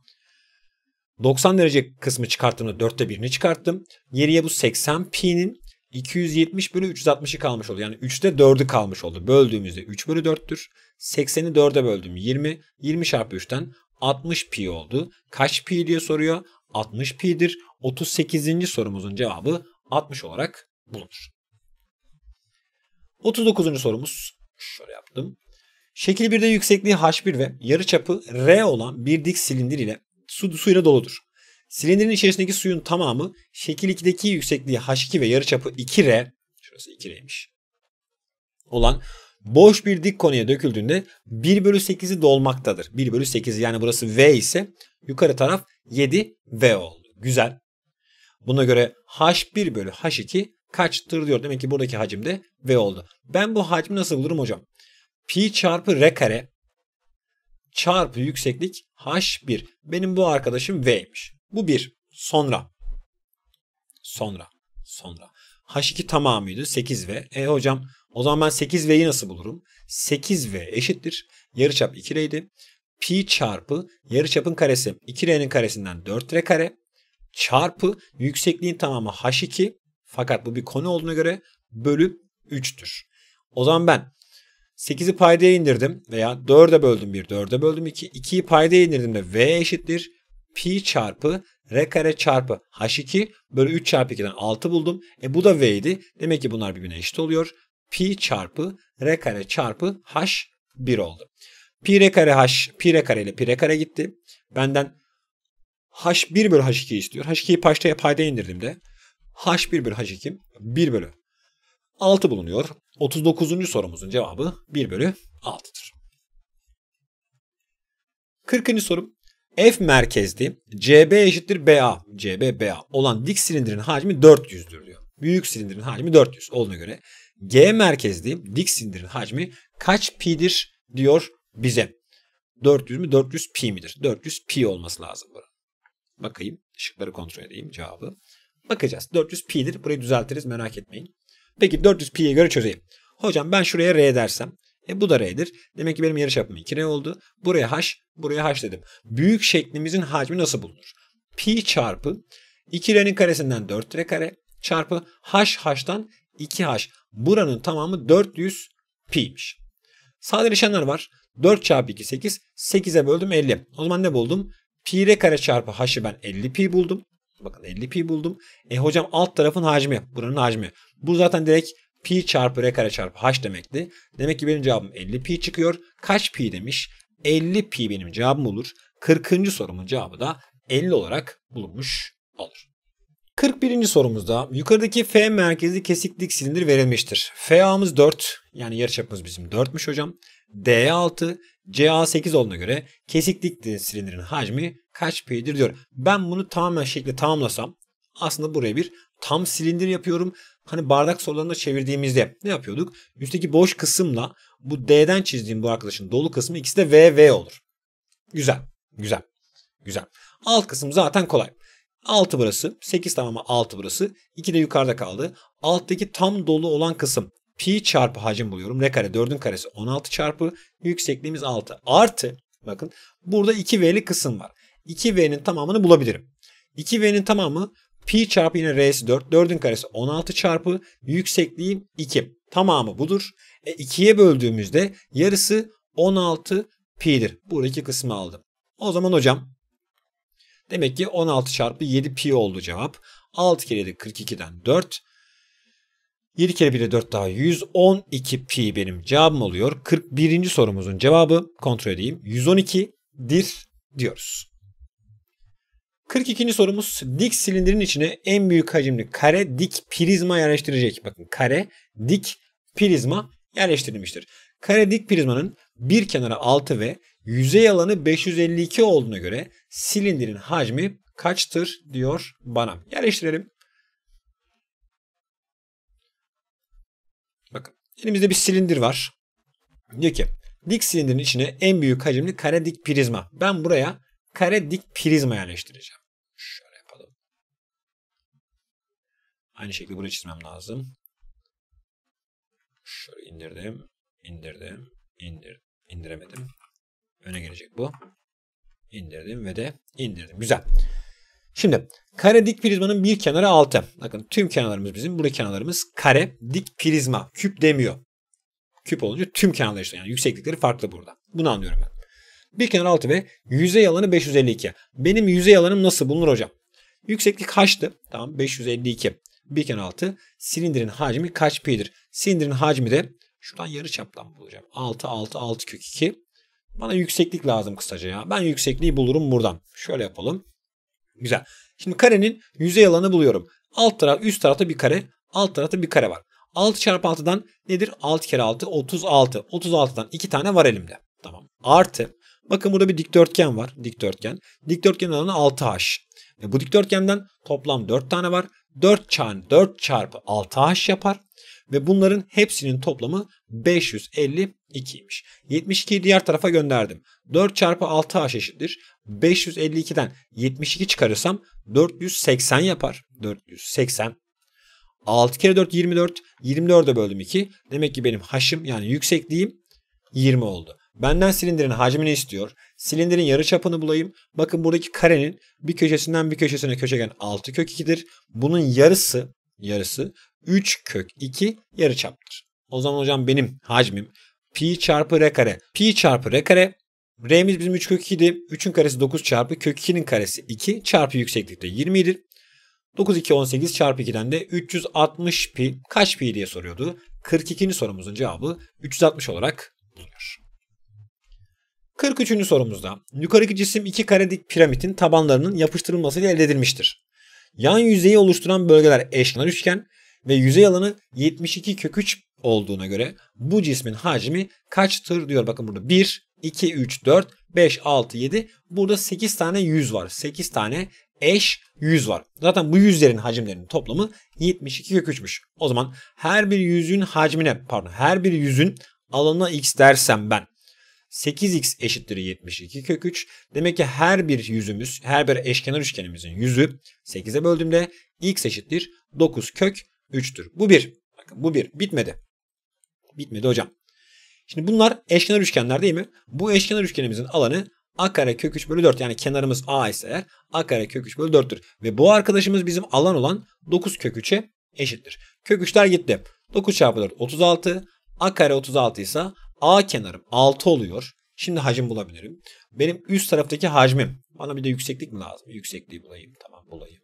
90 derece kısmı çıkarttığımda 4'te 1'ini çıkarttım. Geriye bu 80 pi'nin 270 bölü 360'ı kalmış oldu. Yani 3'te 4'ü kalmış oldu. Böldüğümüzde 3 bölü 4'tür. 80'i 4'e böldüm 20. 20 çarpı 3'ten 60 pi oldu. Kaç pi diye soruyor. 60 pi'dir. 38. sorumuzun cevabı 60 olarak bulunur. 39. sorumuz. Şöyle yaptım. Şekil 1'de yüksekliği h1 ve yarıçapı r olan bir dik silindir ile su, suyla doludur. Silindirin içerisindeki suyun tamamı şekil 2'deki yüksekliği h2 ve yarıçapı 2r şurası 2r'ymiş olan boş bir dik konuya döküldüğünde 1 bölü 8'i dolmaktadır. 1 bölü 8 yani burası V ise yukarı taraf 7 V oldu. Güzel. Buna göre H1 bölü H2 kaçtır diyor. Demek ki buradaki hacim de V oldu. Ben bu hacmi nasıl bulurum hocam? Pi çarpı R kare çarpı yükseklik H1. Benim bu arkadaşım V'ymiş. Bu 1. Sonra. Sonra. Sonra. H2 tamamıydı. 8V. E hocam o zaman ben 8V'yi nasıl bulurum? 8V eşittir. Yarıçap 2R'ydi. Pi çarpı yarıçapın karesi 2R'nin karesinden 4R kare çarpı yüksekliğin tamamı h2 fakat bu bir konu olduğuna göre bölü 3'tür. O zaman ben 8'i paydaya indirdim veya 4'e böldüm 1, 4'e böldüm 2, 2'yi paydaya indirdim de v eşittir pi çarpı r kare çarpı h2 bölü 3 çarpı 2'den 6 buldum. E bu da v idi. Demek ki bunlar birbirine eşit oluyor. Pi çarpı r kare çarpı h 1 oldu. Pi r kare h, pi r kare ile pi r kare gitti. Benden H1 bölü H2 istiyor. H2'yi paydaya, paydaya indirdiğimde H1 bölü H2 1 bölü 6 bulunuyor. 39. sorumuzun cevabı 1 bölü 6'dır. 40. sorum. F merkezli CB eşittir BA, CB BA olan dik silindirin hacmi 400'dür diyor. Büyük silindirin hacmi 400 olduğuna göre G merkezli dik silindirin hacmi kaç pi'dir diyor bize. 400 mü 400 pi midir? 400 pi olması lazım burada. Bakayım. Işıkları kontrol edeyim cevabı. Bakacağız. 400 pi'dir. Burayı düzeltiriz merak etmeyin. Peki 400 pi'ye göre çözeyim. Hocam ben şuraya r dersem. E bu da r'dir. Demek ki benim yarıçapım 2r oldu. Buraya h, buraya h dedim. Büyük şeklimizin hacmi nasıl bulunur? Pi çarpı 2r'nin karesinden 4r kare çarpı h h'tan 2h. Buranın tamamı 400 pi'ymiş. Sadeleşenler var. 4 çarpı 2 8. 8'e böldüm 50. O zaman ne buldum? pi r kare çarpı h'ı ben 50 pi buldum. Bakın 50 pi buldum. E hocam alt tarafın hacmi. Buranın hacmi. Bu zaten direkt pi çarpı r kare çarpı h demekti. Demek ki benim cevabım 50 pi çıkıyor. Kaç pi demiş? 50 pi benim cevabım olur. 40. sorumun cevabı da 50 olarak bulunmuş olur. 41. sorumuzda yukarıdaki F merkezli kesiklik silindir verilmiştir. FA'mız 4 yani yarıçapımız bizim 4'müş hocam. D 6, CA8 olduğuna göre kesiklik silindirin hacmi kaç pi'dir diyor. Ben bunu tamamen şekle tamamlasam aslında buraya bir tam silindir yapıyorum. Hani bardak sorularına çevirdiğimizde ne yapıyorduk? Üstteki boş kısımla bu D'den çizdiğim bu arkadaşın dolu kısmı ikisi de VV olur. Güzel. Güzel. Güzel. Alt kısım zaten kolay. 6 burası. 8 tamamı 6 burası. 2 de yukarıda kaldı. Alttaki tam dolu olan kısım pi çarpı hacim buluyorum. R kare 4'ün karesi 16 çarpı yüksekliğimiz 6 artı bakın burada 2V'li kısım var. 2V'nin tamamını bulabilirim. 2V'nin tamamı pi çarpı yine R'si 4. 4'ün karesi 16 çarpı yüksekliğim 2. Tamamı budur. E, 2'ye böldüğümüzde yarısı 16 pi'dir. Buradaki kısmı aldım. O zaman hocam demek ki 16 çarpı 7 pi oldu cevap. 6 kere de 42'den 4. 7 kere 1'e 4 daha 112 pi benim cevabım oluyor. 41. sorumuzun cevabı kontrol edeyim. 112'dir diyoruz. 42. sorumuz dik silindirin içine en büyük hacimli kare dik prizma yerleştirecek. Bakın kare dik prizma yerleştirilmiştir. Kare dik prizmanın bir kenara 6 ve yüzey alanı 552 olduğuna göre silindirin hacmi kaçtır diyor bana. Yerleştirelim. Elimizde bir silindir var. Diyor ki dik silindirin içine en büyük hacimli kare dik prizma. Ben buraya kare dik prizma yerleştireceğim. Şöyle yapalım. Aynı şekilde buraya çizmem lazım. Şöyle indirdim. indirdim, indir, indiremedim. Öne gelecek bu. İndirdim ve de indirdim. Güzel. Şimdi kare dik prizmanın bir kenarı 6. Bakın tüm kenarlarımız bizim. Buradaki kenarlarımız kare dik prizma. Küp demiyor. Küp olunca tüm kenarlar işte. Yani yükseklikleri farklı burada. Bunu anlıyorum ben. Bir kenar 6 ve yüzey alanı 552. Benim yüzey alanım nasıl bulunur hocam? Yükseklik kaçtı? Tamam 552. Bir kenar 6. Silindirin hacmi kaç pi'dir? Silindirin hacmi de şuradan yarı çaptan bulacağım. 6 6 6 kök 2. Bana yükseklik lazım kısaca ya. Ben yüksekliği bulurum buradan. Şöyle yapalım. Güzel. Şimdi karenin yüzey alanı buluyorum. Alt taraf, üst tarafta bir kare, alt tarafta bir kare var. 6 çarpı 6'dan nedir? 6 kere 6 36. 36'dan 2 tane var elimde. Tamam. Artı bakın burada bir dikdörtgen var. Dikdörtgen. Dikdörtgen alanı 6h. E bu dikdörtgenden toplam 4 tane var. 4 çarpı 4 çarpı 6h yapar. Ve bunların hepsinin toplamı 552'ymiş. 72'yi diğer tarafa gönderdim. 4 çarpı 6h eşittir. 552'den 72 çıkarırsam 480 yapar. 480. 6 kere 4 24. 24'e böldüm 2. Demek ki benim haşım yani yüksekliğim 20 oldu. Benden silindirin hacmini istiyor. Silindirin yarı çapını bulayım. Bakın buradaki karenin bir köşesinden bir köşesine köşegen 6 kök 2'dir. Bunun yarısı yarısı 3 kök 2 yarıçaptır. O zaman hocam benim hacmim pi çarpı r kare. Pi çarpı r kare. R'miz bizim 3 kök 2'di. idi. 3'ün karesi 9 çarpı kök 2'nin karesi 2 çarpı yükseklikte 20'dir. 9 2 18 çarpı 2'den de 360 pi kaç pi diye soruyordu. 42. sorumuzun cevabı 360 olarak bulunuyor. 43. sorumuzda yukarıdaki cisim iki karedik piramidin tabanlarının yapıştırılmasıyla elde edilmiştir. Yan yüzeyi oluşturan bölgeler eşkenar üçgen, ve yüzey alanı 72 kök 3 olduğuna göre bu cismin hacmi kaçtır diyor. Bakın burada 1, 2, 3, 4, 5, 6, 7. Burada 8 tane yüz var. 8 tane eş yüz var. Zaten bu yüzlerin hacimlerinin toplamı 72 kök 3'müş. O zaman her bir yüzün hacmine pardon her bir yüzün alanına x dersem ben 8x eşittir 72 kök 3. Demek ki her bir yüzümüz, her bir eşkenar üçgenimizin yüzü 8'e böldüğümde x eşittir 9 kök 3'tür. Bu bir. Bakın bu bir. Bitmedi. Bitmedi hocam. Şimdi bunlar eşkenar üçgenler değil mi? Bu eşkenar üçgenimizin alanı a kare kök 3 bölü 4 yani kenarımız a ise eğer a kare kök 3 bölü 4'tür. Ve bu arkadaşımız bizim alan olan 9 kök 3'e eşittir. Kök 3'ler gitti. 9 çarpı 4 36. a kare 36 ise a kenarım 6 oluyor. Şimdi hacim bulabilirim. Benim üst taraftaki hacmim. Bana bir de yükseklik mi lazım? Yüksekliği bulayım. Tamam bulayım.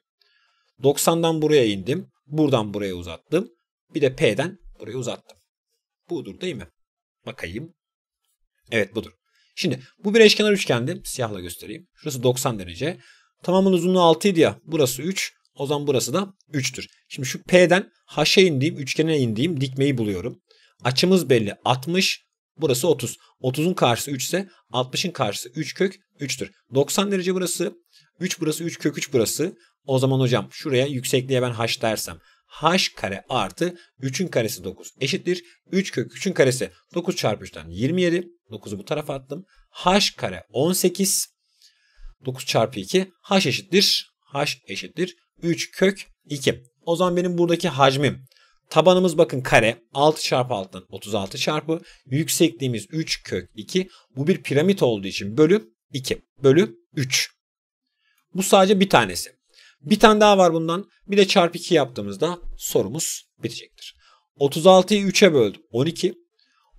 90'dan buraya indim. Buradan buraya uzattım. Bir de P'den buraya uzattım. Budur değil mi? Bakayım. Evet budur. Şimdi bu bir eşkenar üçgendi. Siyahla göstereyim. Şurası 90 derece. Tamamın uzunluğu 6 idi ya. Burası 3. O zaman burası da 3'tür. Şimdi şu P'den H'a indiğim, üçgene indiğim dikmeyi buluyorum. Açımız belli. 60. Burası 30. 30'un karşısı 3 ise 60'ın karşısı 3 kök 3'tür. 90 derece burası. 3 burası 3 kök 3 burası. O zaman hocam şuraya yüksekliğe ben h dersem h kare artı 3'ün karesi 9 eşittir. 3 kök 3'ün karesi 9 çarpı 3'ten 27. 9'u bu tarafa attım. h kare 18. 9 çarpı 2 h eşittir. h eşittir 3 kök 2. O zaman benim buradaki hacmim Tabanımız bakın kare 6 çarpı 6'dan 36 çarpı yüksekliğimiz 3 kök 2. Bu bir piramit olduğu için bölü 2 bölü 3. Bu sadece bir tanesi. Bir tane daha var bundan. Bir de çarpı 2 yaptığımızda sorumuz bitecektir. 36'yı 3'e böldüm. 12.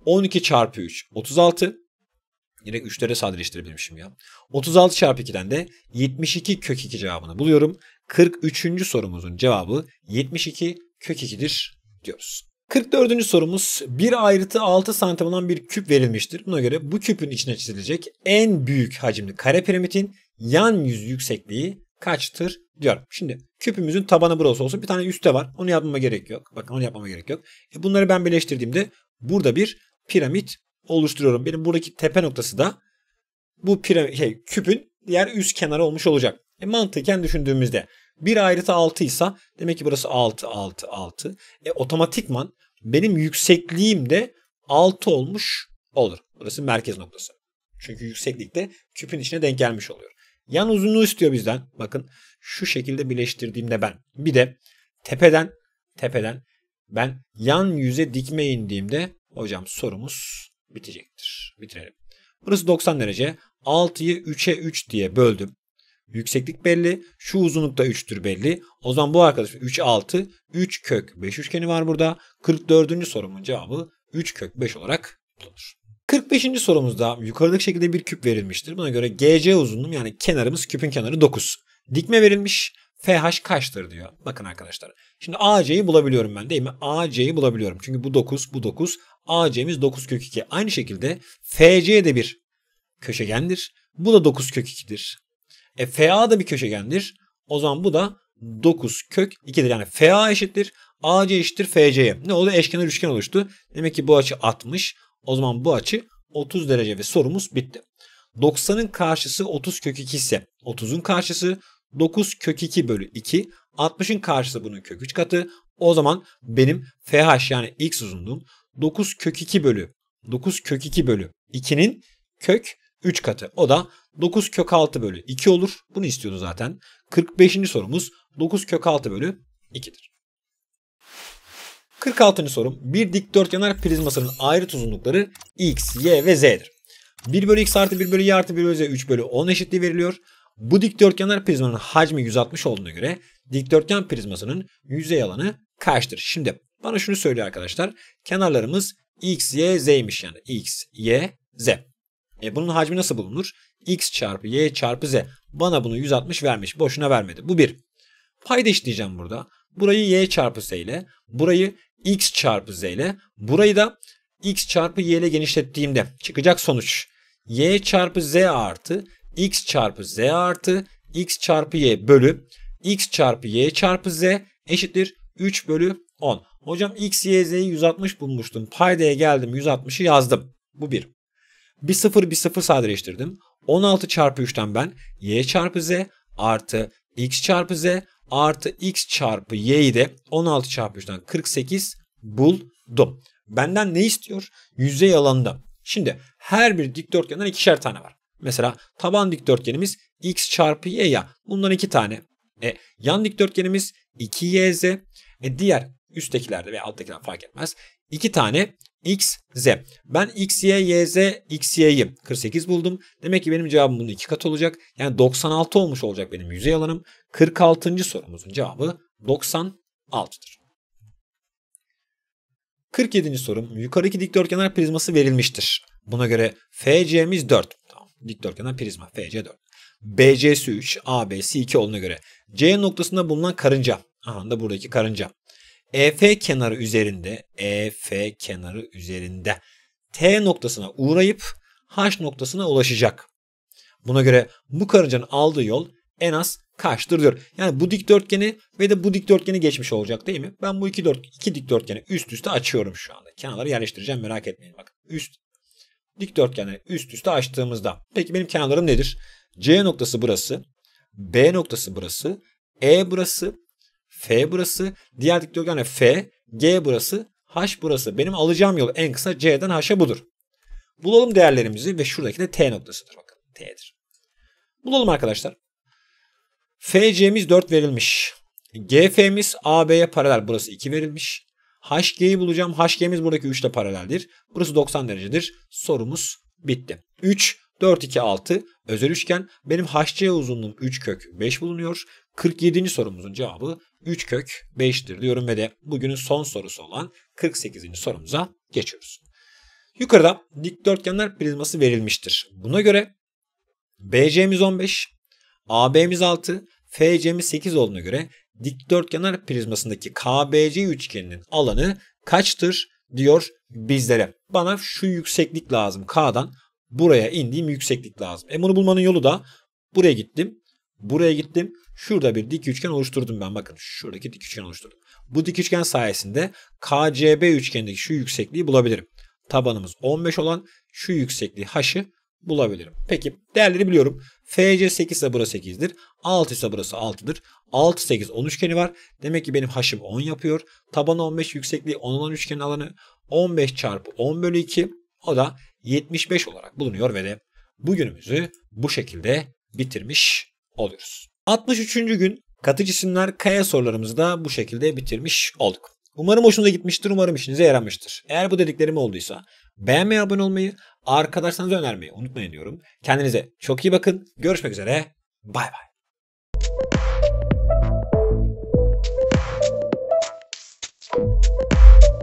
12 çarpı 3. 36. Yine 3'lere sadeleştirebilmişim ya. 36 çarpı 2'den de 72 kök 2 cevabını buluyorum. 43. sorumuzun cevabı 72 kök 2'dir diyoruz. 44. sorumuz bir ayrıtı 6 santim olan bir küp verilmiştir. Buna göre bu küpün içine çizilecek en büyük hacimli kare piramidin yan yüz yüksekliği kaçtır diyorum. Şimdi küpümüzün tabanı burası olsun. Bir tane üste var. Onu yapmama gerek yok. Bakın onu yapmama gerek yok. E bunları ben birleştirdiğimde burada bir piramit oluşturuyorum. Benim buradaki tepe noktası da bu piramit, şey, küpün diğer üst kenarı olmuş olacak. E mantıken düşündüğümüzde bir ayrıtı 6 ise demek ki burası 6, 6, 6. E otomatikman benim yüksekliğim de 6 olmuş olur. Burası merkez noktası. Çünkü yükseklik de küpün içine denk gelmiş oluyor. Yan uzunluğu istiyor bizden. Bakın şu şekilde birleştirdiğimde ben. Bir de tepeden tepeden ben yan yüze dikme indiğimde hocam sorumuz bitecektir. Bitirelim. Burası 90 derece. 6'yı 3'e 3 diye böldüm. Yükseklik belli. Şu uzunluk da 3'tür belli. O zaman bu arkadaş 3 6 3 kök 5 üçgeni var burada. 44. sorumun cevabı 3 kök 5 olarak bulunur. 45. sorumuzda yukarıdaki şekilde bir küp verilmiştir. Buna göre GC uzunluğum yani kenarımız küpün kenarı 9. Dikme verilmiş. FH kaçtır diyor. Bakın arkadaşlar. Şimdi AC'yi bulabiliyorum ben değil mi? AC'yi bulabiliyorum. Çünkü bu 9, bu 9. AC'miz 9 kök 2. Aynı şekilde FC de bir köşegendir. Bu da 9 kök 2'dir. E FA da bir köşegendir. O zaman bu da 9 kök 2'dir. Yani FA eşittir. AC eşittir FC'ye. Ne oldu? Eşkenar üçgen oluştu. Demek ki bu açı 60. O zaman bu açı 30 derece ve sorumuz bitti. 90'ın karşısı 30 kök 2 ise 30'un karşısı 9 kök 2 bölü 2. 60'ın karşısı bunun kök 3 katı. O zaman benim FH yani x uzunluğum 9 kök 2 bölü 9 kök 2 bölü 2'nin kök 3 katı. O da 9 kök 6 bölü 2 olur. Bunu istiyordu zaten. 45. sorumuz 9 kök 6 bölü 2'dir. 46. sorum. Bir dikdörtgenler prizmasının ayrı uzunlukları x, y ve z'dir. 1 bölü x artı 1 bölü y artı 1 bölü z 3 bölü 10 eşitliği veriliyor. Bu dikdörtgenler prizmanın hacmi 160 olduğuna göre dikdörtgen prizmasının yüzey alanı kaçtır? Şimdi bana şunu söylüyor arkadaşlar. Kenarlarımız x, y, z'ymiş yani. x, y, z. E bunun hacmi nasıl bulunur? x çarpı y çarpı z. Bana bunu 160 vermiş. Boşuna vermedi. Bu bir. Payda işleyeceğim burada. Burayı y çarpı z ile, burayı x çarpı z ile burayı da x çarpı y ile genişlettiğimde çıkacak sonuç y çarpı z artı x çarpı z artı x çarpı y bölü x çarpı y çarpı z eşittir 3 bölü 10. Hocam x, y, z'yi 160 bulmuştum. Paydaya geldim 160'ı yazdım. Bu bir. Bir sıfır bir sıfır sadeleştirdim. 16 çarpı 3'ten ben y çarpı z artı x çarpı z artı x çarpı y'yi de 16 çarpı 3'ten 48 buldum. Benden ne istiyor? Yüzey alanında. Şimdi her bir dikdörtgenden ikişer tane var. Mesela taban dikdörtgenimiz x çarpı y ya. Bundan iki tane. E, yan dikdörtgenimiz 2yz. E, diğer üsttekilerde veya alttakiler fark etmez. İki tane x, z. Ben x, y, y, z, x, y'yi 48 buldum. Demek ki benim cevabım bunun iki katı olacak. Yani 96 olmuş olacak benim yüzey alanım. 46. sorumuzun cevabı 96'dır. 47. sorum. Yukarıdaki dikdörtgenler prizması verilmiştir. Buna göre FC'miz 4. Tamam. Dikdörtgenler prizma. FC 4. BC'si 3, ABC 2 olduğuna göre. C noktasında bulunan karınca. Aha da buradaki karınca. EF kenarı üzerinde EF kenarı üzerinde T noktasına uğrayıp H noktasına ulaşacak. Buna göre bu karıncanın aldığı yol en az kaçtır diyor. Yani bu dikdörtgeni ve de bu dikdörtgeni geçmiş olacak değil mi? Ben bu iki, dört, iki dikdörtgeni üst üste açıyorum şu anda. Kenarları yerleştireceğim merak etmeyin. Bakın üst dikdörtgeni üst üste açtığımızda. Peki benim kenarlarım nedir? C noktası burası. B noktası burası. E burası. F burası. Diğer dikdörtgen F. G burası. H burası. Benim alacağım yol en kısa C'den H'a budur. Bulalım değerlerimizi ve şuradaki de T noktasıdır. Bakın T'dir. Bulalım arkadaşlar. FC'miz 4 verilmiş. GF'miz AB'ye paralel. Burası 2 verilmiş. HG'yi bulacağım. HG'miz buradaki 3 ile paraleldir. Burası 90 derecedir. Sorumuz bitti. 3. 4, 2, 6 özel üçgen. Benim HC uzunluğum 3 kök 5 bulunuyor. 47. sorumuzun cevabı 3 kök 5'tir diyorum ve de bugünün son sorusu olan 48. sorumuza geçiyoruz. Yukarıda dikdörtgenler prizması verilmiştir. Buna göre BC'miz 15, AB'miz 6, FC'miz 8 olduğuna göre dikdörtgenler prizmasındaki KBC üçgeninin alanı kaçtır diyor bizlere. Bana şu yükseklik lazım K'dan buraya indiğim yükseklik lazım. E bunu bulmanın yolu da buraya gittim. Buraya gittim. Şurada bir dik üçgen oluşturdum ben. Bakın şuradaki dik üçgen oluşturdum. Bu dik üçgen sayesinde KCB üçgenindeki şu yüksekliği bulabilirim. Tabanımız 15 olan şu yüksekliği h'ı bulabilirim. Peki değerleri biliyorum. FC 8 ise burası 8'dir. 6 ise burası 6'dır. 6 8 10 üçgeni var. Demek ki benim haşım 10 yapıyor. Tabanı 15 yüksekliği 10 olan üçgenin alanı 15 çarpı 10 bölü 2 o da 75 olarak bulunuyor ve de bugünümüzü bu şekilde bitirmiş oluyoruz. 63. gün katı cisimler kaya sorularımızı da bu şekilde bitirmiş olduk. Umarım hoşunuza gitmiştir, umarım işinize yaramıştır. Eğer bu dediklerim olduysa beğenmeyi, abone olmayı, arkadaşlarınıza önermeyi unutmayın diyorum. Kendinize çok iyi bakın. Görüşmek üzere. Bay bay. Thank you